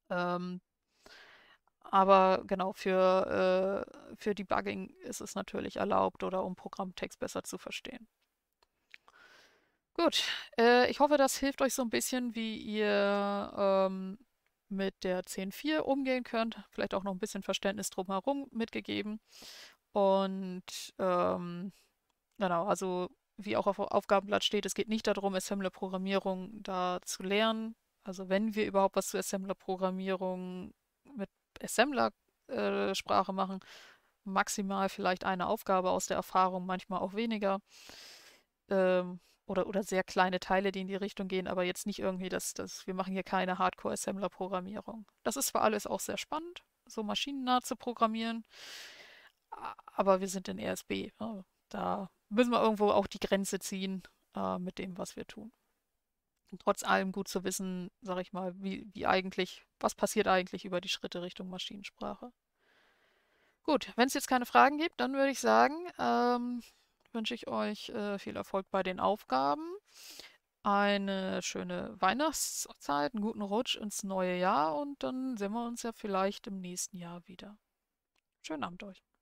Ähm, aber genau, für, äh, für Debugging ist es natürlich erlaubt oder um Programmtext besser zu verstehen. Gut, äh, ich hoffe, das hilft euch so ein bisschen, wie ihr ähm, mit der 10.4 umgehen könnt. Vielleicht auch noch ein bisschen Verständnis drumherum mitgegeben. Und ähm, genau, also wie auch auf Aufgabenblatt steht, es geht nicht darum, Assembler-Programmierung da zu lernen. Also wenn wir überhaupt was zu Assembler-Programmierung mit Assembler-Sprache äh, machen, maximal vielleicht eine Aufgabe aus der Erfahrung, manchmal auch weniger. Ähm, oder, oder sehr kleine Teile, die in die Richtung gehen, aber jetzt nicht irgendwie, dass das, wir machen hier keine Hardcore-Assembler-Programmierung. Das ist zwar alles auch sehr spannend, so maschinennah zu programmieren, aber wir sind in RSB. Ne? Da müssen wir irgendwo auch die Grenze ziehen äh, mit dem, was wir tun. Und trotz allem gut zu wissen, sage ich mal, wie, wie eigentlich, was passiert eigentlich über die Schritte Richtung Maschinensprache. Gut, wenn es jetzt keine Fragen gibt, dann würde ich sagen, ähm, wünsche ich euch äh, viel Erfolg bei den Aufgaben, eine schöne Weihnachtszeit, einen guten Rutsch ins neue Jahr und dann sehen wir uns ja vielleicht im nächsten Jahr wieder. Schönen Abend euch.